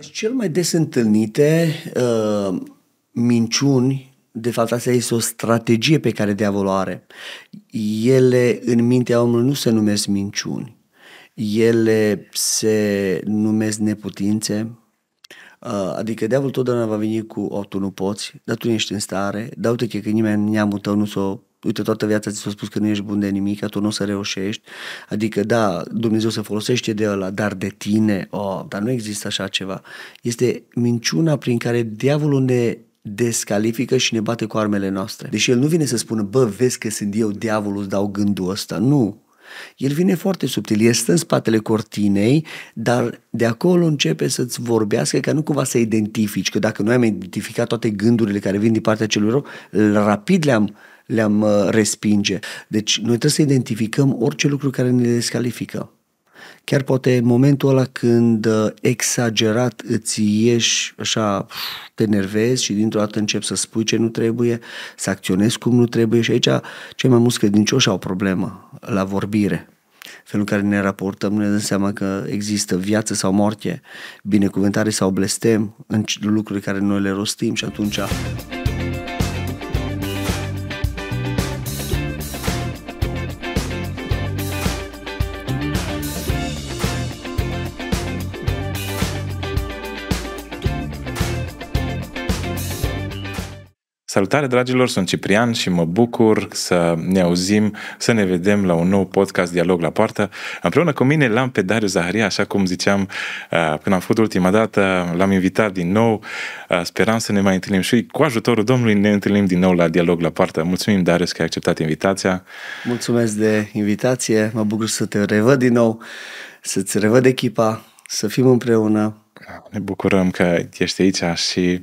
Deci cel mai des întâlnite uh, minciuni, de fapt asta este o strategie pe care diavolul are. Ele în mintea omului nu se numesc minciuni. Ele se numesc neputințe, Uh, adică diavolul totdeauna va veni cu o, tu nu poți, dar tu nu ești în stare, dar uite că nimeni neamul tău nu s-o uite, toată viața ți s-a spus că nu ești bun de nimic, tu nu o să reușești. Adică, da, Dumnezeu se folosește de ăla, dar de tine, oh, dar nu există așa ceva. Este minciuna prin care diavolul ne descalifică și ne bate cu armele noastre. Deși el nu vine să spună, bă, vezi că sunt eu diavolul, îți dau gândul ăsta. Nu, el vine foarte subtil, el stă în spatele cortinei, dar de acolo începe să-ți vorbească ca nu cumva să identifici, că dacă noi am identificat toate gândurile care vin din partea celor rău, rapid le-am le-am uh, respinge. Deci noi trebuie să identificăm orice lucru care ne descalifică. Chiar poate momentul ăla când uh, exagerat îți ieși așa, te nervezi și dintr-o dată începi să spui ce nu trebuie, să acționezi cum nu trebuie și aici cei mai mulți credincioși au problemă la vorbire felul în care ne raportăm, ne dăm seama că există viață sau moarte, binecuvântare sau blestem în lucruri care noi le rostim și atunci... Salutare, dragilor, sunt Ciprian și mă bucur să ne auzim, să ne vedem la un nou podcast Dialog la Poartă. Împreună cu mine l-am pe Darius Zaharia, așa cum ziceam uh, când am fost ultima dată, l-am invitat din nou. Uh, Speram să ne mai întâlnim și cu ajutorul Domnului ne întâlnim din nou la Dialog la Poartă. Mulțumim, Darius, că ai acceptat invitația. Mulțumesc de invitație, mă bucur să te revăd din nou, să-ți revăd echipa, să fim împreună ne bucurăm că ești aici și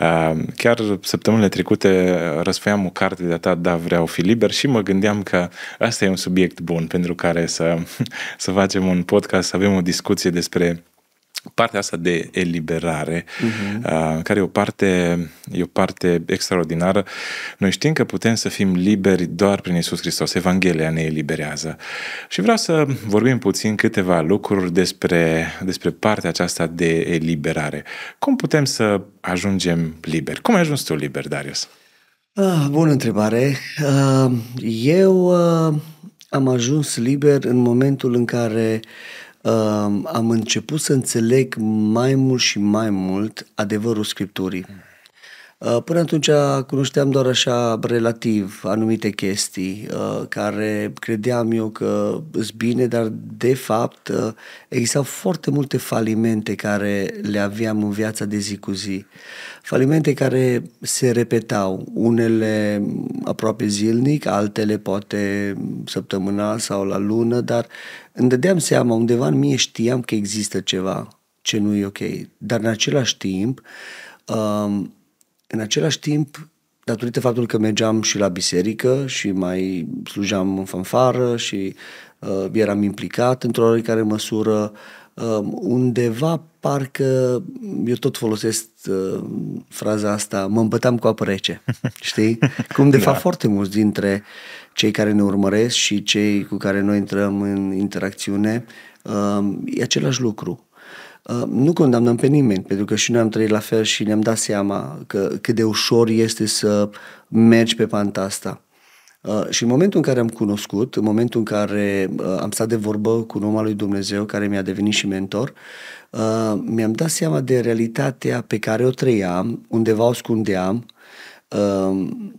uh, chiar săptămânile trecute uh, răsfăiam o carte de-a ta, Da, vreau fi liber și mă gândeam că asta e un subiect bun pentru care să, să facem un podcast, să avem o discuție despre partea asta de eliberare, uh-huh. care e o parte, e o parte extraordinară. Noi știm că putem să fim liberi doar prin Isus Hristos. Evanghelia ne eliberează. Și vreau să vorbim puțin câteva lucruri despre, despre partea aceasta de eliberare. Cum putem să ajungem liberi? Cum ai ajuns tu liber, Darius? Ah, bună întrebare. Ah, eu ah, am ajuns liber în momentul în care am început să înțeleg mai mult și mai mult adevărul Scripturii. Mm. Uh, până atunci cunoșteam doar așa relativ anumite chestii uh, care credeam eu că sunt bine, dar de fapt uh, existau foarte multe falimente care le aveam în viața de zi cu zi. Falimente care se repetau, unele aproape zilnic, altele poate săptămânal sau la lună, dar îmi dădeam seama, undeva în mie știam că există ceva ce nu e ok, dar în același timp um, în același timp, datorită faptului că mergeam și la biserică și mai slujeam în fanfară și uh, eram implicat într-o oricare măsură, uh, undeva parcă eu tot folosesc uh, fraza asta, mă îmbătam cu apă rece, știi? Cum de da. fapt foarte mulți dintre cei care ne urmăresc și cei cu care noi intrăm în interacțiune, uh, e același lucru. Uh, nu condamnăm pe nimeni, pentru că și noi am trăit la fel și ne-am dat seama că cât de ușor este să mergi pe panta asta. Uh, și în momentul în care am cunoscut, în momentul în care uh, am stat de vorbă cu un om al lui Dumnezeu, care mi-a devenit și mentor, mi-am dat seama de realitatea pe care o trăiam, undeva o ascundeam,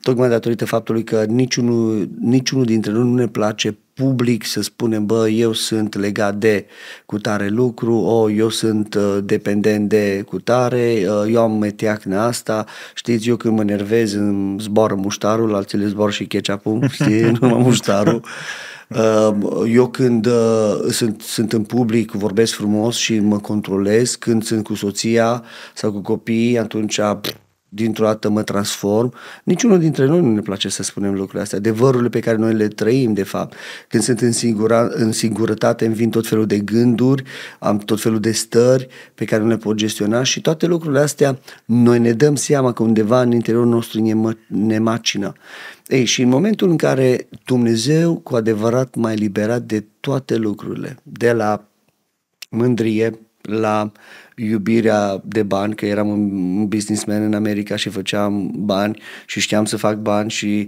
tocmai datorită faptului că niciunul, niciunul dintre noi nu ne place public să spunem, bă, eu sunt legat de cutare lucru, o, eu sunt uh, dependent de cutare, uh, eu am meteacna asta, știți, eu când mă nervez îmi zboară muștarul, alții le zboară și ketchup-ul, știi, numai muștarul. Uh, eu când uh, sunt, sunt în public, vorbesc frumos și mă controlez, când sunt cu soția sau cu copiii, atunci pff, dintr-o dată mă transform. Niciunul dintre noi nu ne place să spunem lucrurile astea. Adevărurile pe care noi le trăim, de fapt. Când sunt în, singura, în singurătate, îmi vin tot felul de gânduri, am tot felul de stări pe care nu le pot gestiona și toate lucrurile astea noi ne dăm seama că undeva în interiorul nostru ne, mă, ne macină. Ei, și în momentul în care Dumnezeu cu adevărat m-a eliberat de toate lucrurile, de la mândrie, la uh, iubirea de bani, că eram un businessman în America și făceam bani și știam să fac bani și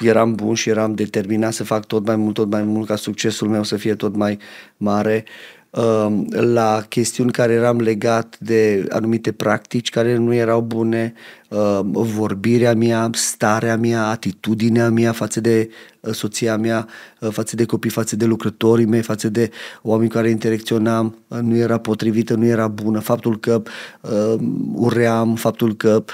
eram bun și eram determinat să fac tot mai mult, tot mai mult ca succesul meu să fie tot mai mare. Uh, Um, la chestiuni care eram legat de anumite practici care nu erau bune, um, vorbirea mea, starea mea, atitudinea mea față de uh, soția mea, uh, față de copii, față de lucrătorii mei, față de oameni care interacționam, uh, nu era potrivită, nu era bună. Faptul că uh, uream, faptul că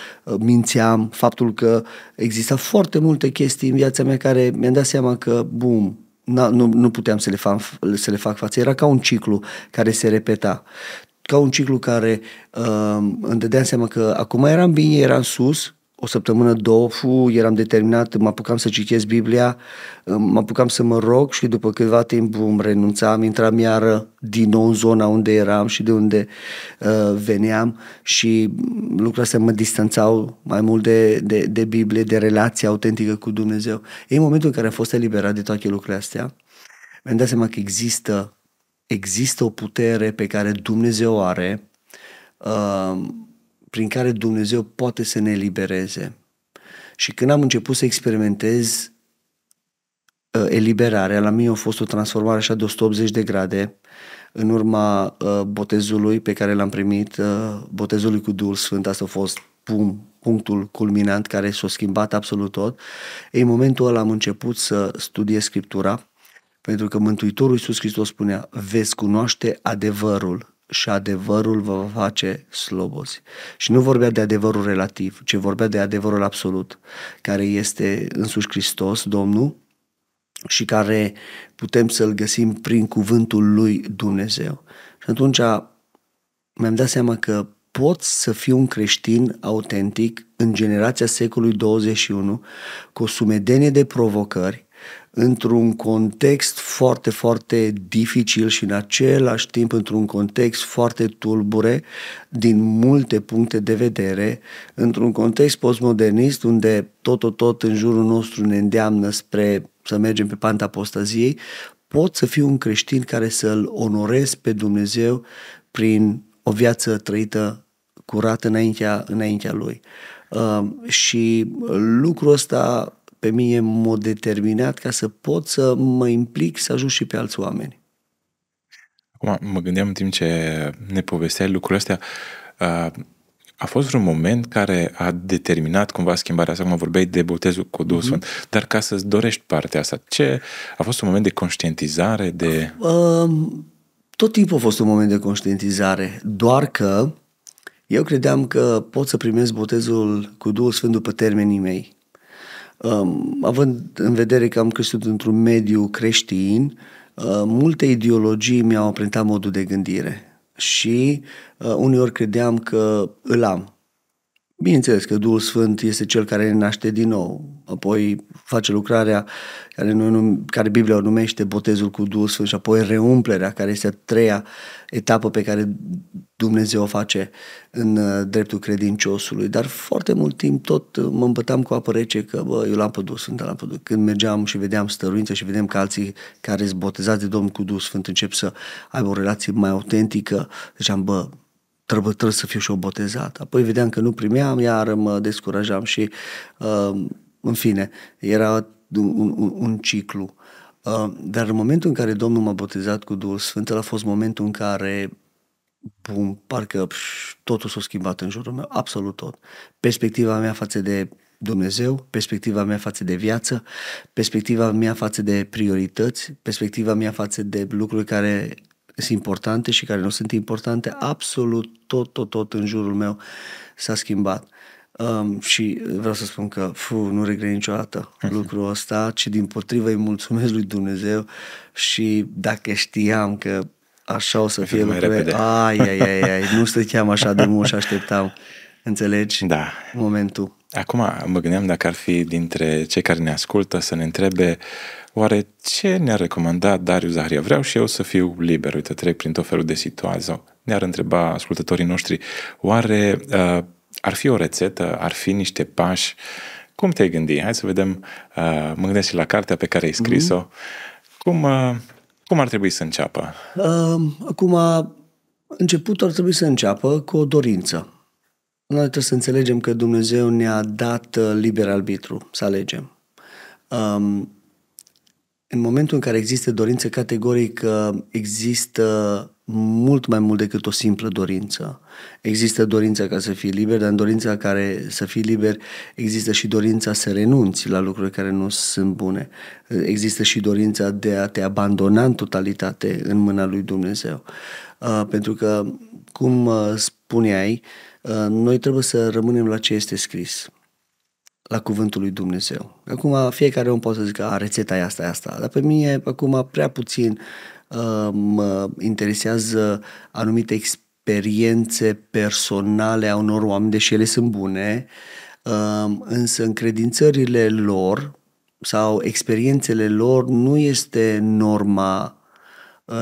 mințeam, faptul că exista foarte multe chestii în viața mea care mi-am dat seama că, bum, na, nu, nu puteam să le, fac, să le fac față. Era ca un ciclu care se repeta. Ca un ciclu care uh, îmi dădeam seama că acum eram bine, eram sus, o săptămână, două, fu, eram determinat, mă apucam să citesc Biblia, mă apucam să mă rog și după câteva timp îmi renunțam, intram iară din nou în zona unde eram și de unde uh, veneam și lucrurile astea mă distanțau mai mult de, de, de Biblie, de relația autentică cu Dumnezeu. E în momentul în care am fost eliberat de toate lucrurile astea, mi-am dat seama că există, există o putere pe care Dumnezeu are uh, prin care Dumnezeu poate să ne elibereze. Și când am început să experimentez uh, eliberarea, la mine a fost o transformare așa de 180 de grade în urma uh, botezului pe care l-am primit, uh, botezului cu Duhul Sfânt, asta a fost pum, punctul culminant care s-a schimbat absolut tot. Ei, în momentul ăla am început să studiez Scriptura, pentru că Mântuitorul Iisus Hristos spunea, veți cunoaște adevărul și adevărul vă va face slobozi. Și nu vorbea de adevărul relativ, ci vorbea de adevărul absolut, care este însuși Hristos, Domnul, și care putem să-l găsim prin cuvântul lui Dumnezeu. Și atunci mi-am dat seama că pot să fiu un creștin autentic în generația secolului 21 cu o sumedenie de provocări într-un context foarte, foarte dificil și în același timp într-un context foarte tulbure din multe puncte de vedere, într-un context postmodernist unde tot, tot, tot în jurul nostru ne îndeamnă spre să mergem pe panta apostaziei, pot să fiu un creștin care să-L onorez pe Dumnezeu prin o viață trăită curată înaintea, înaintea Lui. Uh, și lucrul ăsta pe mine m-a determinat ca să pot să mă implic să ajut și pe alți oameni. Acum, mă gândeam în timp ce ne povesteai lucrurile astea, uh, a fost un moment care a determinat cumva schimbarea asta, cum vorbeai de botezul cu Duhul mm-hmm. Sfânt, dar ca să-ți dorești partea asta, ce a fost un moment de conștientizare? de? Um, tot timpul a fost un moment de conștientizare, doar că eu credeam că pot să primesc botezul cu Duhul Sfânt după termenii mei. Um, având în vedere că am crescut într-un mediu creștin, uh, multe ideologii mi-au aprintat modul de gândire și uh, uneori credeam că îl am, Bineînțeles că Duhul Sfânt este cel care ne naște din nou, apoi face lucrarea care, noi, care Biblia o numește botezul cu Duhul Sfânt și apoi reumplerea, care este a treia etapă pe care Dumnezeu o face în uh, dreptul credinciosului. Dar foarte mult timp tot uh, mă împătam cu apă rece că bă, eu l-am pădut, Duhul Sfânt, l-am pădut. Când mergeam și vedeam stăruință și vedeam că alții care sunt botezați de Domnul cu Duhul Sfânt încep să aibă o relație mai autentică, ziceam, bă, trebuie, trebuie să fiu și eu botezat. Apoi vedeam că nu primeam, iar mă descurajam și, uh, în fine, era un, un, un ciclu. Uh, dar în momentul în care Domnul m-a botezat cu Duhul Sfânt, a fost momentul în care bum, parcă pș, totul s-a schimbat în jurul meu, absolut tot. Perspectiva mea față de Dumnezeu, perspectiva mea față de viață, perspectiva mea față de priorități, perspectiva mea față de lucruri care sunt importante și care nu sunt importante, absolut tot, tot, tot în jurul meu s-a schimbat. Um, și vreau să spun că fu, nu regret niciodată lucrul ăsta, ci din potrivă îi mulțumesc lui Dumnezeu și dacă știam că așa o să fie lucrurile, ai, ai, ai, ai, nu stăteam așa de mult și așteptam, înțelegi? Da. Momentul. Acum mă gândeam dacă ar fi dintre cei care ne ascultă să ne întrebe oare ce ne-a recomandat Darius Zaharia? Vreau și eu să fiu liber, uite, trec prin tot felul de situații. ne-ar întreba ascultătorii noștri oare uh, ar fi o rețetă, ar fi niște pași? Cum te-ai gândit? Hai să vedem, uh, mă gândesc și la cartea pe care ai mhm. scris-o. Mm-hmm. Cum, uh, cum ar trebui să înceapă? Uh, acum, începutul ar trebui să înceapă cu o dorință noi trebuie să înțelegem că Dumnezeu ne-a dat uh, liber arbitru să alegem. Um, în momentul în care există dorință categorică, există mult mai mult decât o simplă dorință. Există dorința ca să fii liber, dar în dorința care să fii liber există și dorința să renunți la lucruri care nu sunt bune. Există și dorința de a te abandona în totalitate în mâna lui Dumnezeu. Uh, pentru că, cum spuneai, uh, Uh, noi trebuie să rămânem la ce este scris, la cuvântul lui Dumnezeu. Acum fiecare om poate să zică, a, rețeta e asta, e asta, dar pe mine acum prea puțin uh, mă interesează anumite experiențe personale a unor oameni, deși ele sunt bune, uh, însă încredințările lor sau experiențele lor nu este norma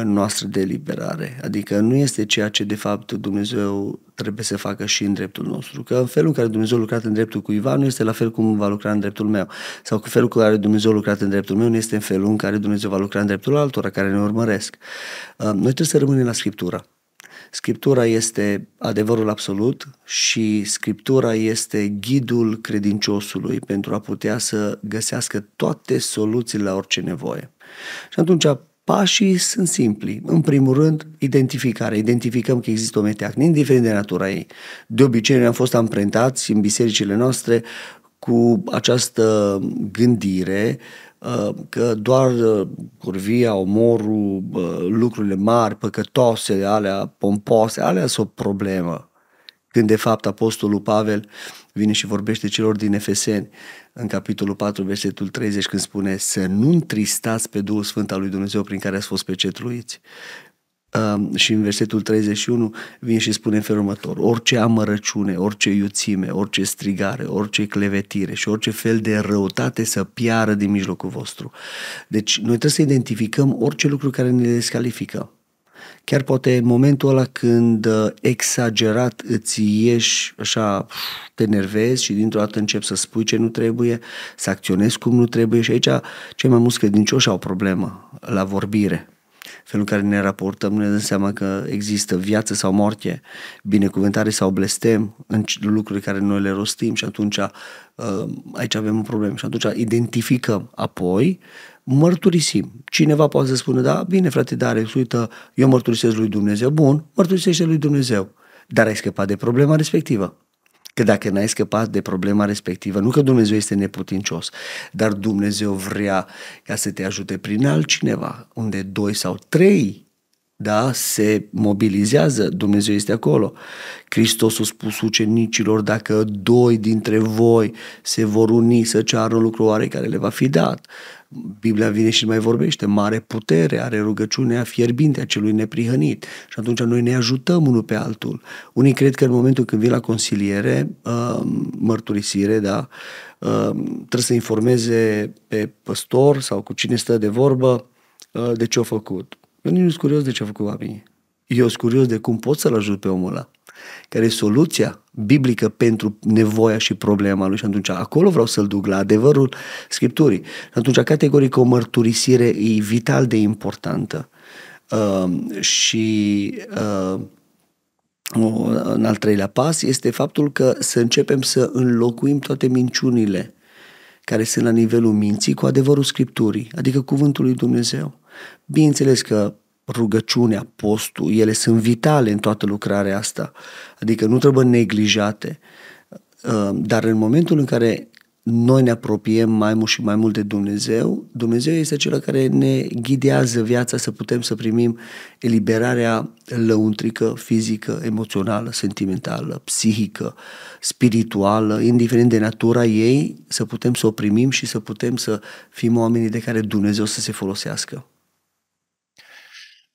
noastră de liberare. Adică nu este ceea ce de fapt Dumnezeu trebuie să facă și în dreptul nostru. Că în felul în care Dumnezeu a lucrat în dreptul cuiva nu este la fel cum va lucra în dreptul meu. Sau că felul în care Dumnezeu a lucrat în dreptul meu nu este în felul în care Dumnezeu va lucra în dreptul altora care ne urmăresc. Uh, noi trebuie să rămânem la Scriptura. Scriptura este adevărul absolut și Scriptura este ghidul credinciosului pentru a putea să găsească toate soluțiile la orice nevoie. Și atunci Pașii sunt simpli. În primul rând, identificare. Identificăm că există o meteacnă, indiferent de natura ei. De obicei, noi am fost amprentați în bisericile noastre cu această gândire uh, că doar uh, curvia, omorul, uh, lucrurile mari, păcătoase, alea pompoase, alea sunt o problemă. Când de fapt apostolul Pavel vine și vorbește celor din Efeseni în capitolul 4, versetul 30, când spune să nu întristați pe Duhul Sfânt al lui Dumnezeu prin care ați fost pecetluiți. Um, și în versetul 31 vine și spune în felul următor, orice amărăciune, orice iuțime, orice strigare, orice clevetire și orice fel de răutate să piară din mijlocul vostru. Deci noi trebuie să identificăm orice lucru care ne descalifică chiar poate momentul ăla când uh, exagerat îți ieși așa, te nervezi și dintr-o dată începi să spui ce nu trebuie, să acționezi cum nu trebuie și aici cei mai mulți credincioși au problemă la vorbire. Felul în care ne raportăm, ne dăm seama că există viață sau moarte, binecuvântare sau blestem în lucruri care noi le rostim și atunci uh, aici avem un problem și atunci identificăm. Apoi mărturisim. Cineva poate să spună, da, bine frate dar uită, eu mărturisesc lui Dumnezeu. Bun, mărturisește lui Dumnezeu. Dar ai scăpat de problema respectivă. Că dacă n-ai scăpat de problema respectivă, nu că Dumnezeu este neputincios, dar Dumnezeu vrea ca să te ajute prin altcineva, unde doi sau trei da, se mobilizează, Dumnezeu este acolo. Hristos a spus ucenicilor, dacă doi dintre voi se vor uni să ceară un lucru care le va fi dat, Biblia vine și mai vorbește, mare putere are rugăciunea fierbinte a celui neprihănit și atunci noi ne ajutăm unul pe altul. Unii cred că în momentul când vin la consiliere, uh, mărturisire, da, uh, trebuie să informeze pe păstor sau cu cine stă de vorbă uh, de ce a făcut. Eu nu sunt curios de ce a făcut oamenii. Eu sunt curios de cum pot să-l ajut pe omul ăla care e soluția biblică pentru nevoia și problema lui și atunci acolo vreau să-l duc la adevărul Scripturii. Și atunci categoric o mărturisire e vital de importantă. Uh, și uh, în al treilea pas este faptul că să începem să înlocuim toate minciunile care sunt la nivelul minții cu adevărul Scripturii, adică cuvântul lui Dumnezeu. Bineînțeles că rugăciunea, postul, ele sunt vitale în toată lucrarea asta, adică nu trebuie neglijate, uh, dar în momentul în care noi ne apropiem mai mult și mai mult de Dumnezeu, Dumnezeu este cel care ne ghidează viața să putem să primim eliberarea lăuntrică, fizică, emoțională, sentimentală, psihică, spirituală, indiferent de natura ei, să putem să o primim și să putem să fim oamenii de care Dumnezeu să se folosească.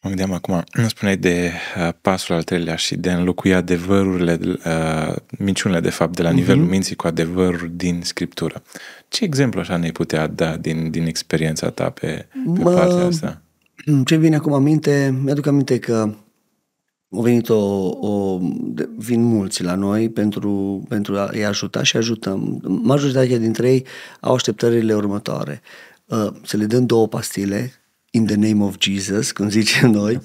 Mă gândeam acum, nu spuneai de uh, pasul al treilea și de înlocui adevărurile, uh, minciunile de fapt de la uh-huh. nivelul minții cu adevărul din scriptură. Ce exemplu așa ne-ai putea da din, din experiența ta pe, pe Bă, partea asta? Ce vine acum aminte, mi-aduc aminte că au venit o, o vin mulți la noi pentru, pentru a-i ajuta și ajutăm. Majoritatea dintre ei au așteptările următoare. Uh, să le dăm două pastile in the name of Jesus, cum zicem noi,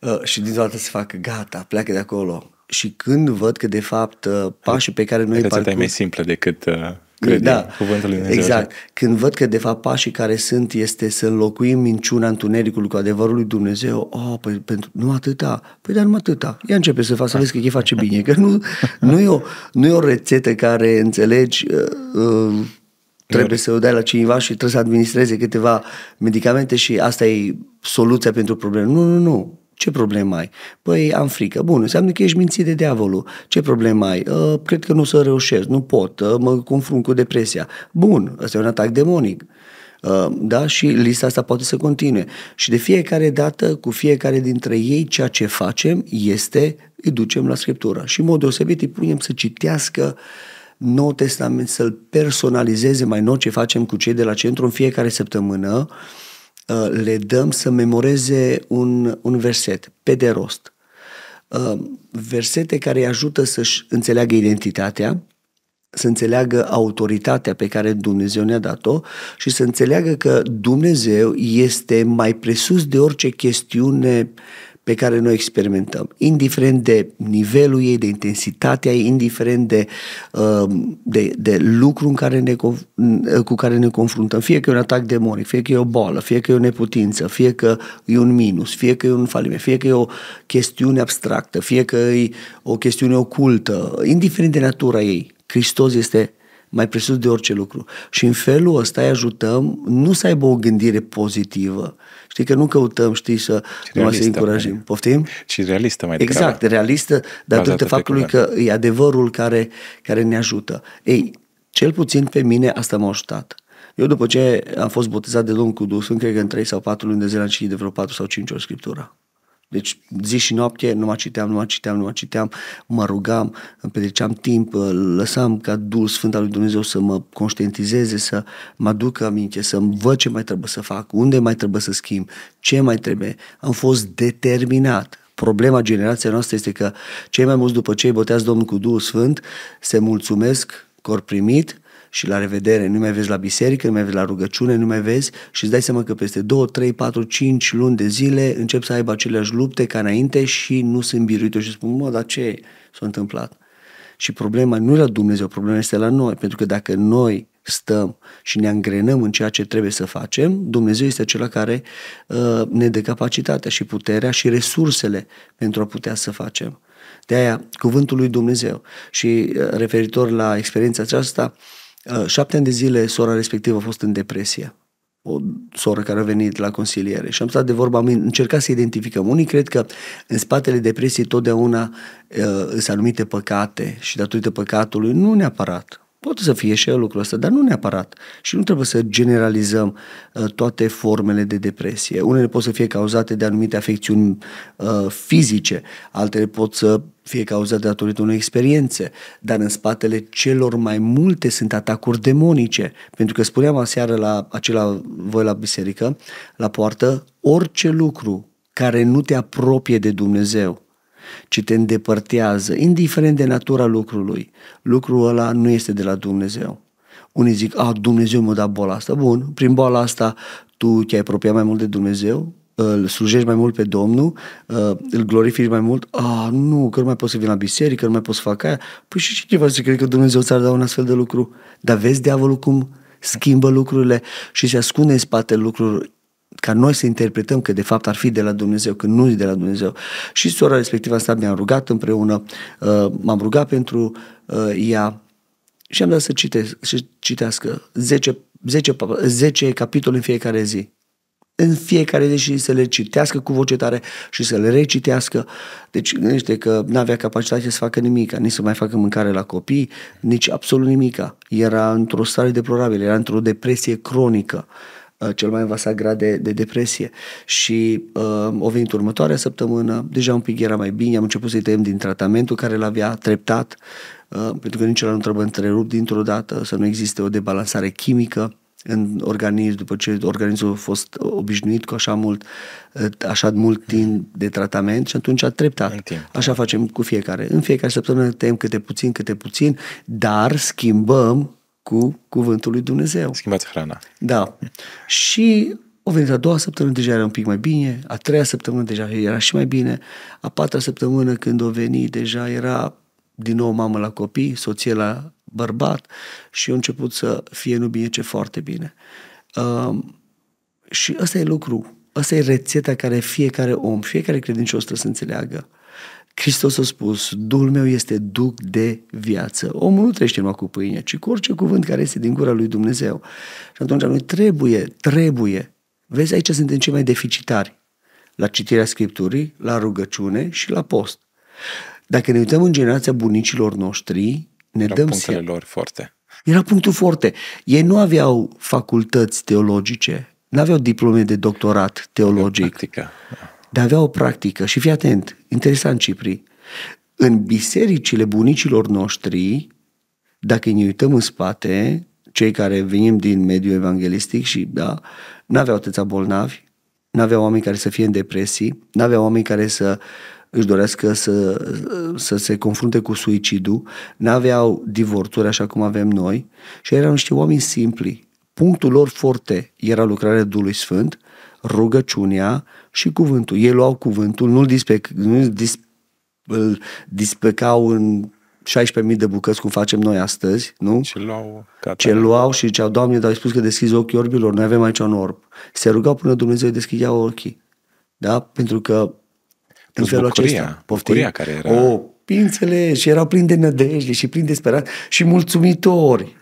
uh, și din toată se facă gata, pleacă de acolo. Și când văd că, de fapt, uh, pașii pe care noi... Rețeta e mai simplă decât uh, credem, da, cuvântul Lui Dumnezeu. Exact. Când văd că, de fapt, pașii care sunt este să înlocuim minciuna întunericului cu adevărul lui Dumnezeu, oh, păi, pentru, nu atâta, păi dar nu atâta. Ea începe să facă, să vezi că e face bine, că nu, nu, e o, nu e o rețetă care, înțelegi, uh, uh, Trebuie să o dai la cineva și trebuie să administreze câteva medicamente și asta e soluția pentru problemă. Nu, nu, nu. Ce problemă ai? Păi am frică. Bun, înseamnă că ești mințit de diavolul. Ce problemă ai? Uh, cred că nu să reușesc, nu pot, uh, mă confrunt cu depresia. Bun, ăsta e un atac demonic. Uh, da? Și lista asta poate să continue. Și de fiecare dată, cu fiecare dintre ei, ceea ce facem este îi ducem la Scriptură. Și în mod deosebit îi punem să citească uh, Noul Testament să-l personalizeze mai nou ce facem cu cei de la centru în fiecare săptămână, uh, le dăm să memoreze un, un verset, pe de rost. Uh, versete care îi ajută să-și înțeleagă identitatea, să înțeleagă autoritatea pe care Dumnezeu ne-a dat-o și să înțeleagă că Dumnezeu este mai presus de orice chestiune uh, pe care noi experimentăm, indiferent de nivelul ei, de intensitatea ei, indiferent de, uh, de, de lucru în care ne, uh, cu care ne confruntăm, fie că e un atac demonic, fie că e o boală, fie că e o neputință, fie că e un minus, fie că e un faliment, fie că e o chestiune abstractă, fie că e o chestiune ocultă, indiferent de natura ei, Hristos este mai presus de orice lucru. Și în felul ăsta îi ajutăm nu să aibă o gândire pozitivă. Știi că nu căutăm, știi, să nu să încurajăm. Adică. Poftim? Și realistă mai degrabă. Exact, realistă, datorită faptului că e adevărul care, care ne ajută. Ei, cel puțin pe mine asta m-a ajutat. Eu după ce am fost botezat de Domnul cu Duhul sunt cred că în 3 sau 4 luni de zile am citit de vreo 4 sau 5 ori Scriptura. Deci zi și noapte nu mă citeam, mă citeam, mă citeam, mă rugam, petreceam timp, lăsam ca Duhul Sfânt al lui Dumnezeu să mă conștientizeze, să mă aducă aminte, să văd ce mai trebuie să fac, unde mai trebuie să schimb, ce mai trebuie. Am fost determinat. Problema generației noastre este că cei mai mulți după ce îi botează Domnul cu Duhul Sfânt se mulțumesc că primit și la revedere, nu mai vezi la biserică, nu mai vezi la rugăciune, nu mai vezi și îți dai seama că peste 2, 3, 4, 5 luni de zile încep să aibă aceleași lupte ca înainte și nu sunt biruite și spun, mă, dar ce s-a întâmplat? Și problema nu e la Dumnezeu, problema este la noi, pentru că dacă noi stăm și ne angrenăm în ceea ce trebuie să facem, Dumnezeu este acela care uh, ne dă capacitatea și puterea și resursele pentru a putea să facem. De aia, cuvântul lui Dumnezeu. Și uh, referitor la experiența aceasta, uh, Uh, șapte ani de zile sora respectivă a fost în depresie. O soră care a venit la consiliere și am stat de vorba, am încercat să identificăm. Unii cred că în spatele depresiei totdeauna uh, sunt anumite păcate și datorită păcatului, nu neapărat. Pot să fie și lucrul ăsta, dar nu neapărat. Și nu trebuie să generalizăm uh, toate formele de depresie. Unele pot să fie cauzate de anumite afecțiuni uh, fizice, altele pot să fie cauzate datorită unei experiențe, dar în spatele celor mai multe sunt atacuri demonice. Pentru că spuneam aseară la acela voi la biserică, la poartă, orice lucru care nu te apropie de Dumnezeu, ci te îndepărtează, indiferent de natura lucrului. Lucrul ăla nu este de la Dumnezeu. Unii zic, a, Dumnezeu mă da boala asta. Bun, prin boala asta tu te-ai apropiat mai mult de Dumnezeu, îl slujești mai mult pe Domnul, îl glorifici mai mult, a, nu, că nu mai poți să vin la biserică, nu mai poți să fac aia. Păi și cineva să cred că Dumnezeu ți-ar da un astfel de lucru? Dar vezi diavolul cum schimbă lucrurile și se ascunde în spatele lucrurilor ca noi să interpretăm că de fapt ar fi de la Dumnezeu, că nu e de la Dumnezeu. Și sora respectivă asta mi-am rugat împreună, uh, m-am rugat pentru uh, ea și am dat să, cite, să citească 10, 10, 10 capitole în fiecare zi. În fiecare zi și să le citească cu voce tare și să le recitească. Deci gândește că nu avea capacitate să facă nimica, nici să mai facă mâncare la copii, nici absolut nimica. Era într-o stare deplorabilă, era într-o depresie cronică. Uh, Uh, cel mai învasat grad de, de depresie. Și uh, o venit următoarea săptămână, deja un pic era mai bine, am început să-i tăiem din tratamentul care l-avea treptat, uh, pentru că niciodată nu trebuie întrerupt dintr-o dată, să nu existe o debalansare chimică în organism, după ce organismul a fost obișnuit cu așa mult, uh, așa mult mhm. timp de tratament și atunci treptat. așa facem cu fiecare. În fiecare săptămână tăiem câte puțin, câte puțin, dar schimbăm cu cuvântul lui Dumnezeu. Schimbați hrana. Da. Și o venit a doua săptămână, deja era un pic mai bine, a treia săptămână deja era și mai bine, a patra săptămână când o veni deja era din nou mamă la copii, soție la bărbat și a început să fie nu bine ce foarte bine. Um, și ăsta e lucru, ăsta e rețeta care fiecare om, fiecare credincios trebuie să înțeleagă. Uh, Hristos a spus, Duhul meu este duc de viață. Omul nu trăiește numai cu pâine, ci cu orice cuvânt care este din gura lui Dumnezeu. Și atunci noi trebuie, trebuie. Vezi, aici suntem cei mai deficitari. La citirea Scripturii, la rugăciune și la post. Dacă ne uităm în generația bunicilor noștri, ne Erau dăm punctele seama. lor forte. Era punctul forte. Ei nu aveau facultăți teologice, nu aveau diplome de doctorat teologic. Practică. Da de a avea o practică. Și fii atent, interesant, Cipri, în bisericile bunicilor noștri, dacă ne uităm în spate, cei care venim din mediul evanghelistic și, da, n-aveau atâția bolnavi, n-aveau oameni care să fie în depresii, n-aveau oameni care să își dorească să, să se confrunte cu suicidul, n-aveau divorțuri așa cum avem noi și erau niște oameni simpli. Punctul lor forte era lucrarea Duhului Sfânt, rugăciunea, și cuvântul. Ei luau cuvântul, nu-l dispec, nu dis, îl dispecau în 16.000 de bucăți, cum facem noi astăzi, nu? Ce luau. Ce luau și ziceau, Doamne, dar ai spus că deschizi ochii orbilor, noi avem aici un orb. Se rugau până Dumnezeu deschidea ochii. Da? Pentru că Plus în felul bucuria, acesta. Poftim, care era... O, oh, pințele și erau plini de nădejde și plini de speranță și mulțumitori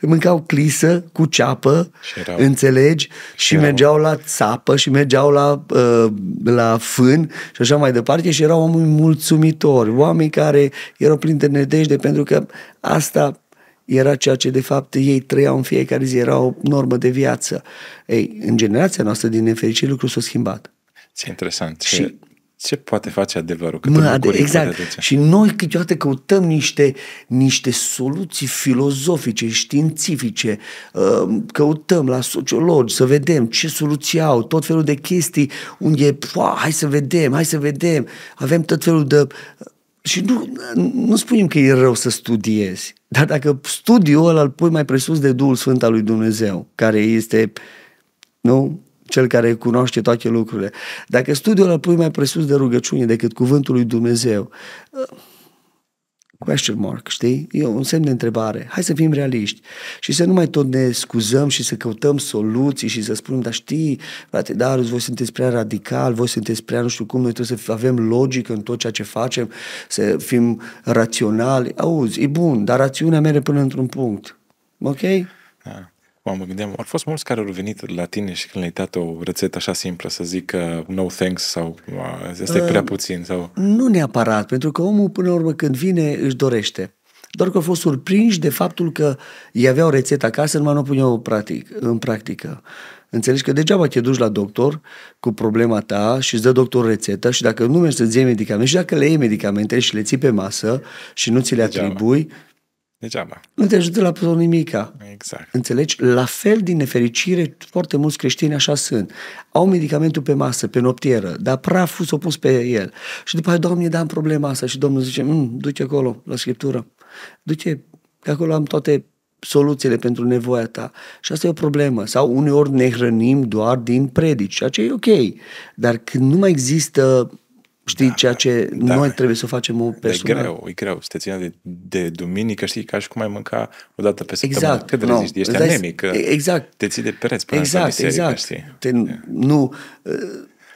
mâncau clisă cu ceapă, și erau, înțelegi? Și erau. mergeau la țapă și mergeau la, uh, la fân și așa mai departe și erau oameni mulțumitori, oameni care erau plini de nedejde pentru că asta era ceea ce de fapt ei trăiau în fiecare zi, era o normă de viață. Ei, în generația noastră, din nefericire, lucrul s-a schimbat. Ce interesant. Și ce poate face adevărul? Câtă mă, bucurie exact. Poate și noi câteodată căutăm niște, niște soluții filozofice, științifice, ă, căutăm la sociologi să vedem ce soluții au, tot felul de chestii unde, e, hai să vedem, hai să vedem, avem tot felul de... Și nu, nu spunem că e rău să studiezi, dar dacă studiul ăla îl pui mai presus de Duhul Sfânt al lui Dumnezeu, care este, nu, cel care cunoaște toate lucrurile. Dacă studiul îl pui mai presus de rugăciune decât cuvântul lui Dumnezeu, uh, question mark, știi? E un semn de întrebare. Hai să fim realiști și să nu mai tot ne scuzăm și să căutăm soluții și să spunem, dar știi, frate, dar voi sunteți prea radical, voi sunteți prea nu știu cum, noi trebuie să avem logică în tot ceea ce facem, să fim raționali. Auzi, e bun, dar rațiunea merge până într-un punct. Ok? Yeah. Da. Mă, mă gândeam, au fost mulți care au venit la tine și când le-ai dat o rețetă așa simplă, să zică uh, no thanks sau este uh, prea uh, puțin. sau. Nu neapărat, pentru că omul până la urmă când vine își dorește. Doar că au fost surprinși de faptul că ei aveau rețetă acasă, numai nu o puneau practic, în practică. Înțelegi că degeaba te duci la doctor cu problema ta și îți dă doctor rețetă și dacă nu mergi să-ți iei medicamente și dacă le iei medicamente și le ții pe masă și nu ți le atribui, degeaba Degeaba. Nu te ajută la nimica. Exact. Înțelegi? La fel, din nefericire, foarte mulți creștini așa sunt. Au medicamentul pe masă, pe noptieră, dar praful s a pus pe el. Și după aceea, Doamne, da, problema asta. Și Domnul zice, mm, du-te acolo, la Scriptură. Du-te, că acolo am toate soluțiile pentru nevoia ta. Și asta e o problemă. Sau uneori ne hrănim doar din predici, ceea ce e ok. Dar când nu mai există Știi da, ceea ce da, noi trebuie să facem o persoană. E greu, e greu să te ține de, de duminică, știi, ca și cum ai mânca o dată pe săptămână. Exact, Cât no, reziști? Ești anemic. Exact. Te ții de pereți până exact, la biserică, exact. știi. Te, yeah. nu, ă,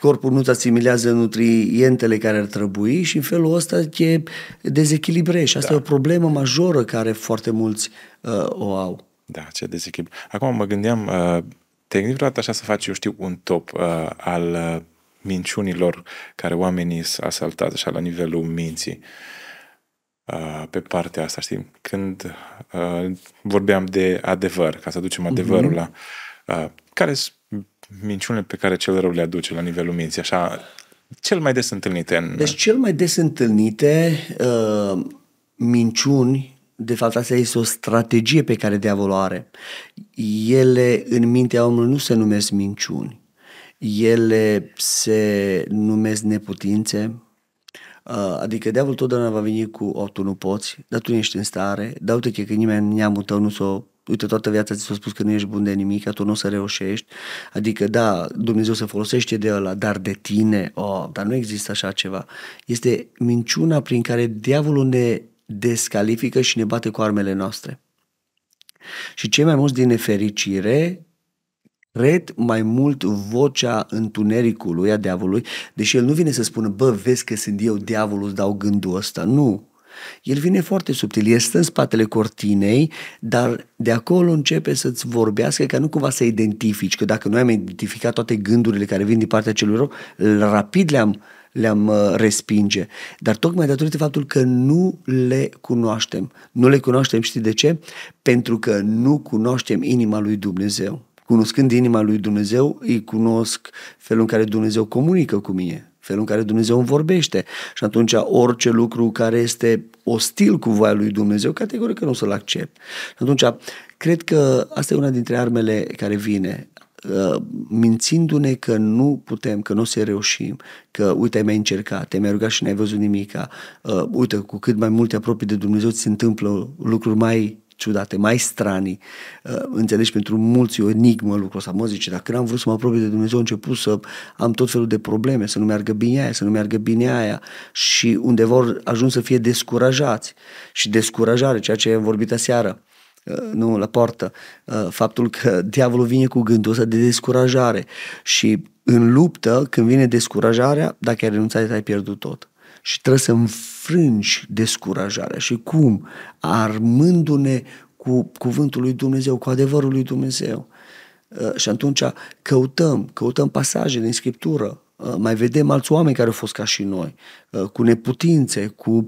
corpul nu-ți asimilează nutrientele care ar trebui și în felul ăsta te dezechilibrezi. Și asta da. e o problemă majoră care foarte mulți uh, o au. Da, ce dezechilibru. Acum mă gândeam, uh, te-ai vreodată așa să faci, eu știu, un top uh, al uh, minciunilor care oamenii s-au asaltat așa la nivelul minții. Uh, pe partea asta, știi? Când uh, vorbeam de adevăr, ca să ducem mhm. adevărul la... Uh, care sunt minciunile pe care cel rău le aduce la nivelul minții? Așa, cel mai des întâlnite în... Deci cel mai des întâlnite uh, minciuni de fapt, asta este o strategie pe care de o are. Ele în mintea omului nu se numesc minciuni ele se numesc neputințe, uh, adică diavolul totdeauna va veni cu o, oh, tu nu poți, dar tu ești în stare, dar uite că nimeni neamul tău nu s-o uite, toată viața ți s-a spus că nu ești bun de nimic, tu nu o să reușești. Adică, da, Dumnezeu se folosește de ăla, dar de tine, oh, dar nu există așa ceva. Este minciuna prin care diavolul ne descalifică și ne bate cu armele noastre. Și cei mai mulți din nefericire cred mai mult vocea întunericului, a diavolului, deși el nu vine să spună, bă, vezi că sunt eu diavolul, îți dau gândul ăsta. Nu. El vine foarte subtil, el stă în spatele cortinei, dar de acolo începe să-ți vorbească ca nu cumva să identifici, că dacă noi am identificat toate gândurile care vin din partea celui rău, rapid le-am le-am uh, respinge. Dar tocmai datorită faptul că nu le cunoaștem. Nu le cunoaștem, știi de ce? Pentru că nu cunoaștem inima lui Dumnezeu cunoscând inima lui Dumnezeu, îi cunosc felul în care Dumnezeu comunică cu mine, felul în care Dumnezeu îmi vorbește. Și atunci orice lucru care este ostil cu voia lui Dumnezeu, categoric nu o să-l accept. Și atunci, cred că asta e una dintre armele care vine uh, mințindu-ne că nu putem, că nu o să reușim, că uite, ai mai încercat, te-ai rugat și n-ai văzut nimica, uh, uite, cu cât mai mult te apropii de Dumnezeu, ți se întâmplă lucruri mai ciudate, mai stranii. Uh, înțelegi, pentru mulți e o enigmă lucrul ăsta. Mă zice, dacă n-am vrut să mă apropie de Dumnezeu, am început să am tot felul de probleme, să nu meargă bine aia, să nu meargă bine aia și unde vor ajuns să fie descurajați. Și descurajare, ceea ce am vorbit aseară, uh, nu, la poartă, uh, faptul că diavolul vine cu gândul ăsta de descurajare și în luptă, când vine descurajarea, dacă ai renunțat, ai pierdut tot. Și trebuie să înfrângi descurajarea și cum? Armându-ne cu cuvântul lui Dumnezeu, cu adevărul lui Dumnezeu. Uh, și atunci căutăm, căutăm pasaje din Scriptură, uh, mai vedem alți oameni care au fost ca și noi, uh, cu neputințe, cu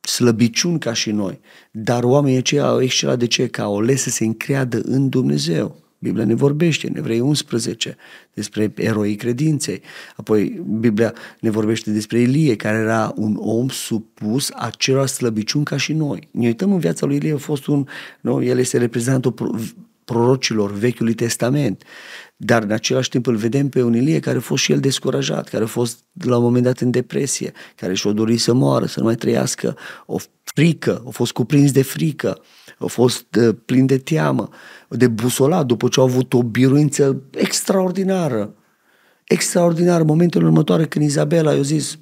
slăbiciuni ca și noi, dar oamenii aceia au excelat de ce? Ca o să se încreadă în Dumnezeu. Biblia ne vorbește în Evrei 11 despre eroi credinței. Apoi Biblia ne vorbește despre Ilie, care era un om supus celor slăbiciuni ca și noi. Ne uităm în viața lui Ilie, a fost un, nu, el este reprezentantul prorocilor Vechiului Testament. Dar în același timp îl vedem pe un Ilie care a fost și el descurajat, care a fost la un moment dat în depresie, care și-o dorit să moară, să nu mai trăiască, o frică, a fost cuprins de frică au fost uh, plin de teamă, de busolat, după ce au avut o biruință extraordinară. extraordinară momentul următoare când Izabela i-a zis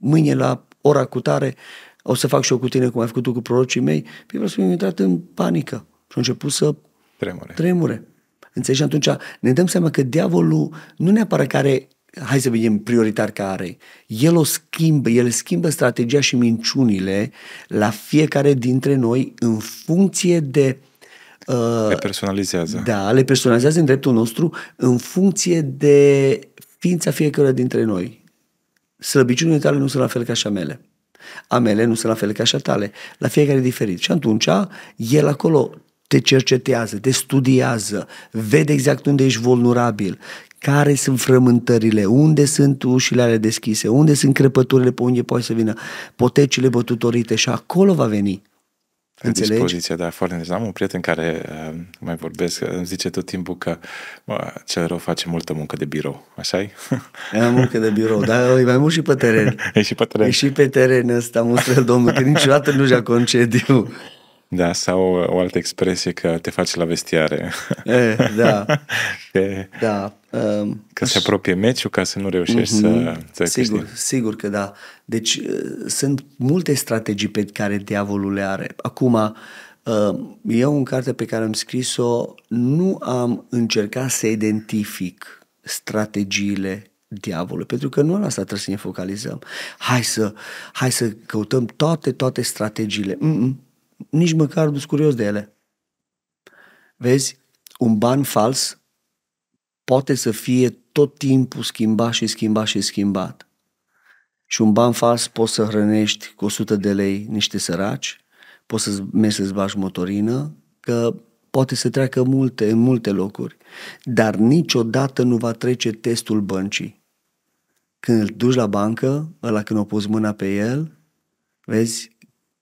mâine la ora cutare o să fac și eu cu tine cum ai făcut tu cu prorocii mei, pe spune să intrat în panică și a început să tremure. tremure. Înțelegi? atunci ne dăm seama că diavolul nu neapărat care hai să vedem prioritar care are. El o schimbă, el schimbă strategia și minciunile la fiecare dintre noi în funcție de uh, le personalizează. Da, le personalizează în dreptul nostru în funcție de ființa fiecare dintre noi. Slăbiciunile tale nu sunt la fel ca și a mele. A mele nu sunt la fel ca și a tale. La fiecare diferit. Și atunci el acolo te cercetează, te studiază, vede exact unde ești vulnerabil care sunt frământările, unde sunt ușile ale deschise, unde sunt crepăturile pe unde poate să vină, potecile bătutorite și acolo va veni. În Înțelegi? dispoziție, da, foarte interesant. Am un prieten care uh, mai vorbesc, uh, îmi zice tot timpul că bă, cel rău face multă muncă de birou, așa e? muncă de birou, dar e mai mult și pe teren. E și pe teren. E și pe teren ăsta, mult domnul, că niciodată nu-și a concediu. Da, sau o altă expresie că te faci la vestiare. E, da. Te, da. Um, că se apropie meciul ca să nu reușești uh-huh. să, mhm. să Sigur, câștigi. sigur că da. Deci uh, sunt multe strategii pe care diavolul le are. Acum, uh, eu în carte pe care am scris-o nu am încercat să identific strategiile diavolului, pentru că nu la asta trebuie să ne focalizăm. Hai să, hai să căutăm toate, toate strategiile. Mm-mm, nici măcar nu curios de ele. Vezi, un ban fals poate să fie tot timpul schimbat și schimbat și schimbat. Și un ban fals poți să hrănești cu 100 de lei niște săraci, poți să mergi să-ți bagi motorină, că poate să treacă multe, în multe locuri, dar niciodată nu va trece testul băncii. Când îl duci la bancă, ăla când o pus mâna pe el, vezi,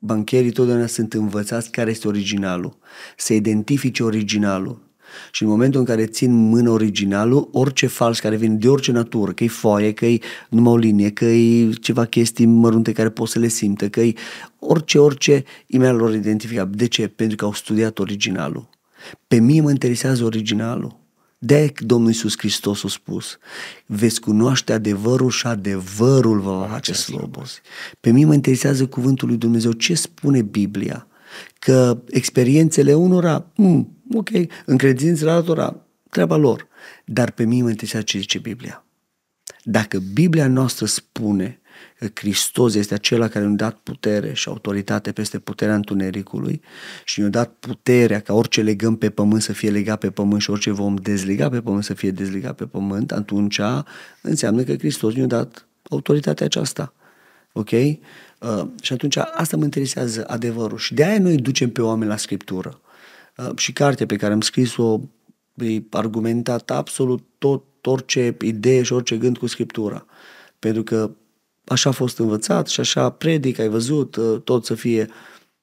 Bancherii totdeauna sunt învățați care este originalul, să identifice originalul. Și în momentul în care țin mână originalul, orice fals care vine de orice natură, că e foaie, că e numai o linie, că e ceva chestii mărunte care pot să le simtă, că e orice, orice, imediat lor identifică De ce? Pentru că au studiat originalul. Pe mine mă interesează originalul de Domnul Iisus Hristos a spus, veți cunoaște adevărul și adevărul vă va face slobos. Pe mine mă interesează cuvântul lui Dumnezeu, ce spune Biblia, că experiențele unora, mm, ok, încredințele altora, treaba lor, dar pe mine mă interesează ce zice Biblia. Dacă Biblia noastră spune Hristos este acela care ne-a dat putere și autoritate peste puterea întunericului și ne-a dat puterea ca orice legăm pe pământ să fie legat pe pământ și orice vom dezlega pe pământ să fie dezlegat pe pământ, atunci înseamnă că Hristos ne-a dat autoritatea aceasta. Ok? Uh, și atunci asta mă interesează adevărul și de-aia noi ducem pe oameni la Scriptură. Uh, și cartea pe care am scris-o e argumentat absolut tot orice idee și orice gând cu Scriptura. Pentru că așa a fost învățat și așa predic, ai văzut, uh, tot să fie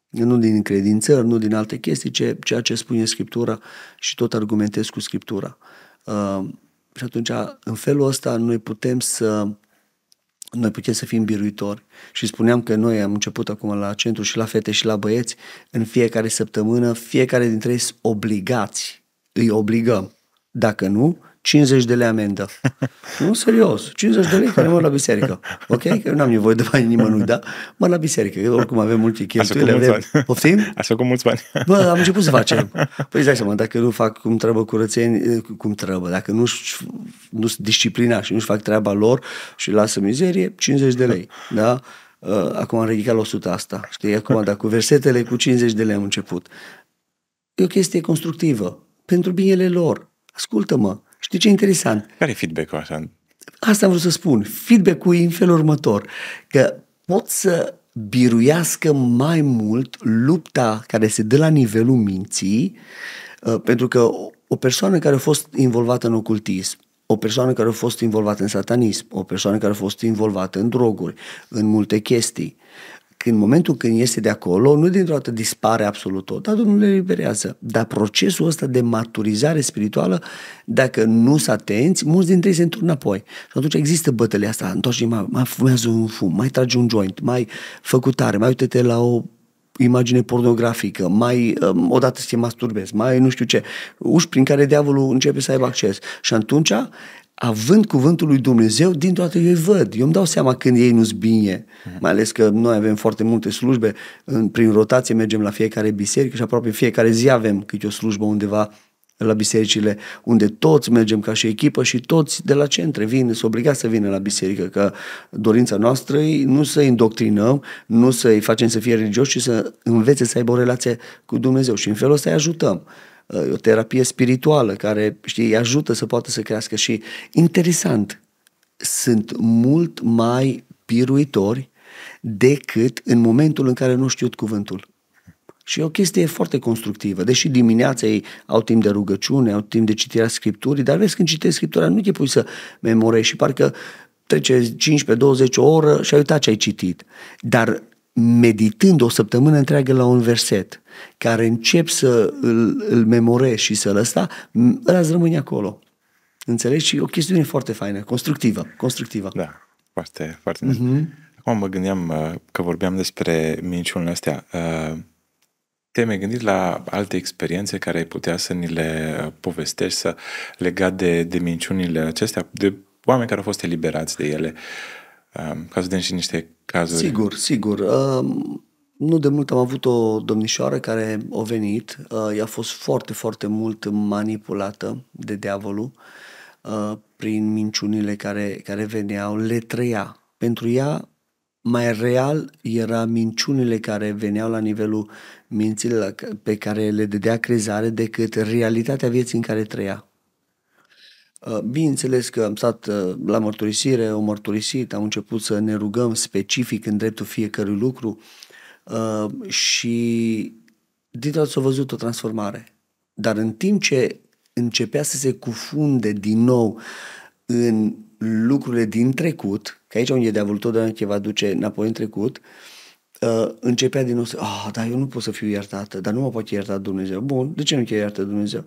uh, nu din credințări, nu din alte chestii, ce, ceea ce spune Scriptura și tot argumentez cu Scriptura. Uh, și atunci, în felul ăsta, noi putem să noi putem să fim biruitori și spuneam că noi am început acum la centru și la fete și la băieți, în fiecare săptămână, fiecare dintre ei sunt obligați, îi obligăm. Dacă nu, 50 de lei amendă. nu, serios, 50 de lei care mă la biserică. Ok? Că eu n-am nevoie de bani nimănui, da? Mă la biserică, că oricum avem multe chestiuni. mulți Bani. Poftim? Ați mulți bani. Bă, am început să facem. Păi îți dai seama, dacă nu fac cum trebuie curățenie, eh, cum trebuie, dacă nu nu sunt disciplina și nu-și fac treaba lor și lasă mizerie, 50 de lei, da? Eh, acum am ridicat la 100 asta, știi? Acum, dar cu versetele cu 50 de lei am început. E o chestie constructivă, pentru binele lor. Ascultă-mă, Știi ce interesant? Care e feedback-ul așa? Asta am vrut să spun. Feedback-ul e în felul următor. Că pot să biruiască mai mult lupta care se dă la nivelul minții, uh, pentru că o persoană care a fost involvată în ocultism, o persoană care a fost involvată în satanism, o persoană care a fost involvată în droguri, în multe chestii, când momentul când este de acolo, nu dintr-o dată dispare absolut tot, dar Domnul le liberează. Dar procesul ăsta de maturizare spirituală, dacă nu s atenți, mulți dintre ei se întorc înapoi. Și atunci există bătălia asta, întoarce mai, mai fumează un fum, mai trage un joint, mai făcutare, mai uite-te la o imagine pornografică, mai um, odată se masturbezi, mai nu știu ce, uși prin care diavolul începe să aibă acces. Și atunci având cuvântul lui Dumnezeu, din toate eu îi văd. Eu îmi dau seama când ei nu-s bine, mai ales că noi avem foarte multe slujbe, în, prin rotație mergem la fiecare biserică și aproape fiecare zi avem câte o slujbă undeva la bisericile unde toți mergem ca și echipă și toți de la centre vin, sunt obligați să vină la biserică, că dorința noastră e nu să îi indoctrinăm, nu să-i facem să fie religioși, ci să învețe să aibă o relație cu Dumnezeu și în felul ăsta îi ajutăm. Uh, o terapie spirituală care, știi, îi ajută să poată să crească și interesant, sunt mult mai piruitori decât în momentul în care nu știut cuvântul. Și e o chestie foarte constructivă. Deși dimineața ei au timp de rugăciune, au timp de citirea scripturii, dar vezi când citești scriptura nu te pui să memorezi și parcă trece 15-20 o oră și ai uitat ce ai citit. Dar meditând o săptămână întreagă la un verset, care încep să îl, îl memorezi și să-l ăsta, ăla îți rămâne acolo. Înțelegi? Și o chestiune foarte faină, constructivă. constructivă. Da, foarte, foarte uh-huh. Acum mă gândeam uh, că vorbeam despre minciunile astea. Uh, te-ai mai gândit la alte experiențe care ai putea să ni le uh, povestești, să legat de, de minciunile acestea, de oameni care au fost eliberați de ele? Uh, Um, ca să și niște cazuri. Sigur, sigur. Um, nu de mult am avut o domnișoară care a venit, ea uh, a fost foarte, foarte mult manipulată de diavolul uh, prin minciunile care, care veneau, le trăia. Pentru ea, mai real era minciunile care veneau la nivelul minților pe care le dădea crezare decât realitatea vieții în care trăia. Uh, bineînțeles că am stat uh, la mărturisire, o mărturisit, am început să ne rugăm specific în dreptul fiecărui lucru uh, și dintr s-a văzut o transformare. Dar în timp ce începea să se cufunde din nou în lucrurile din trecut, că aici unde diavolul totdeauna te va duce înapoi în trecut, începea din nou să, ah, oh, dar eu nu pot să fiu iertată, dar nu mă poate ierta Dumnezeu. Bun, de ce nu te iartă Dumnezeu?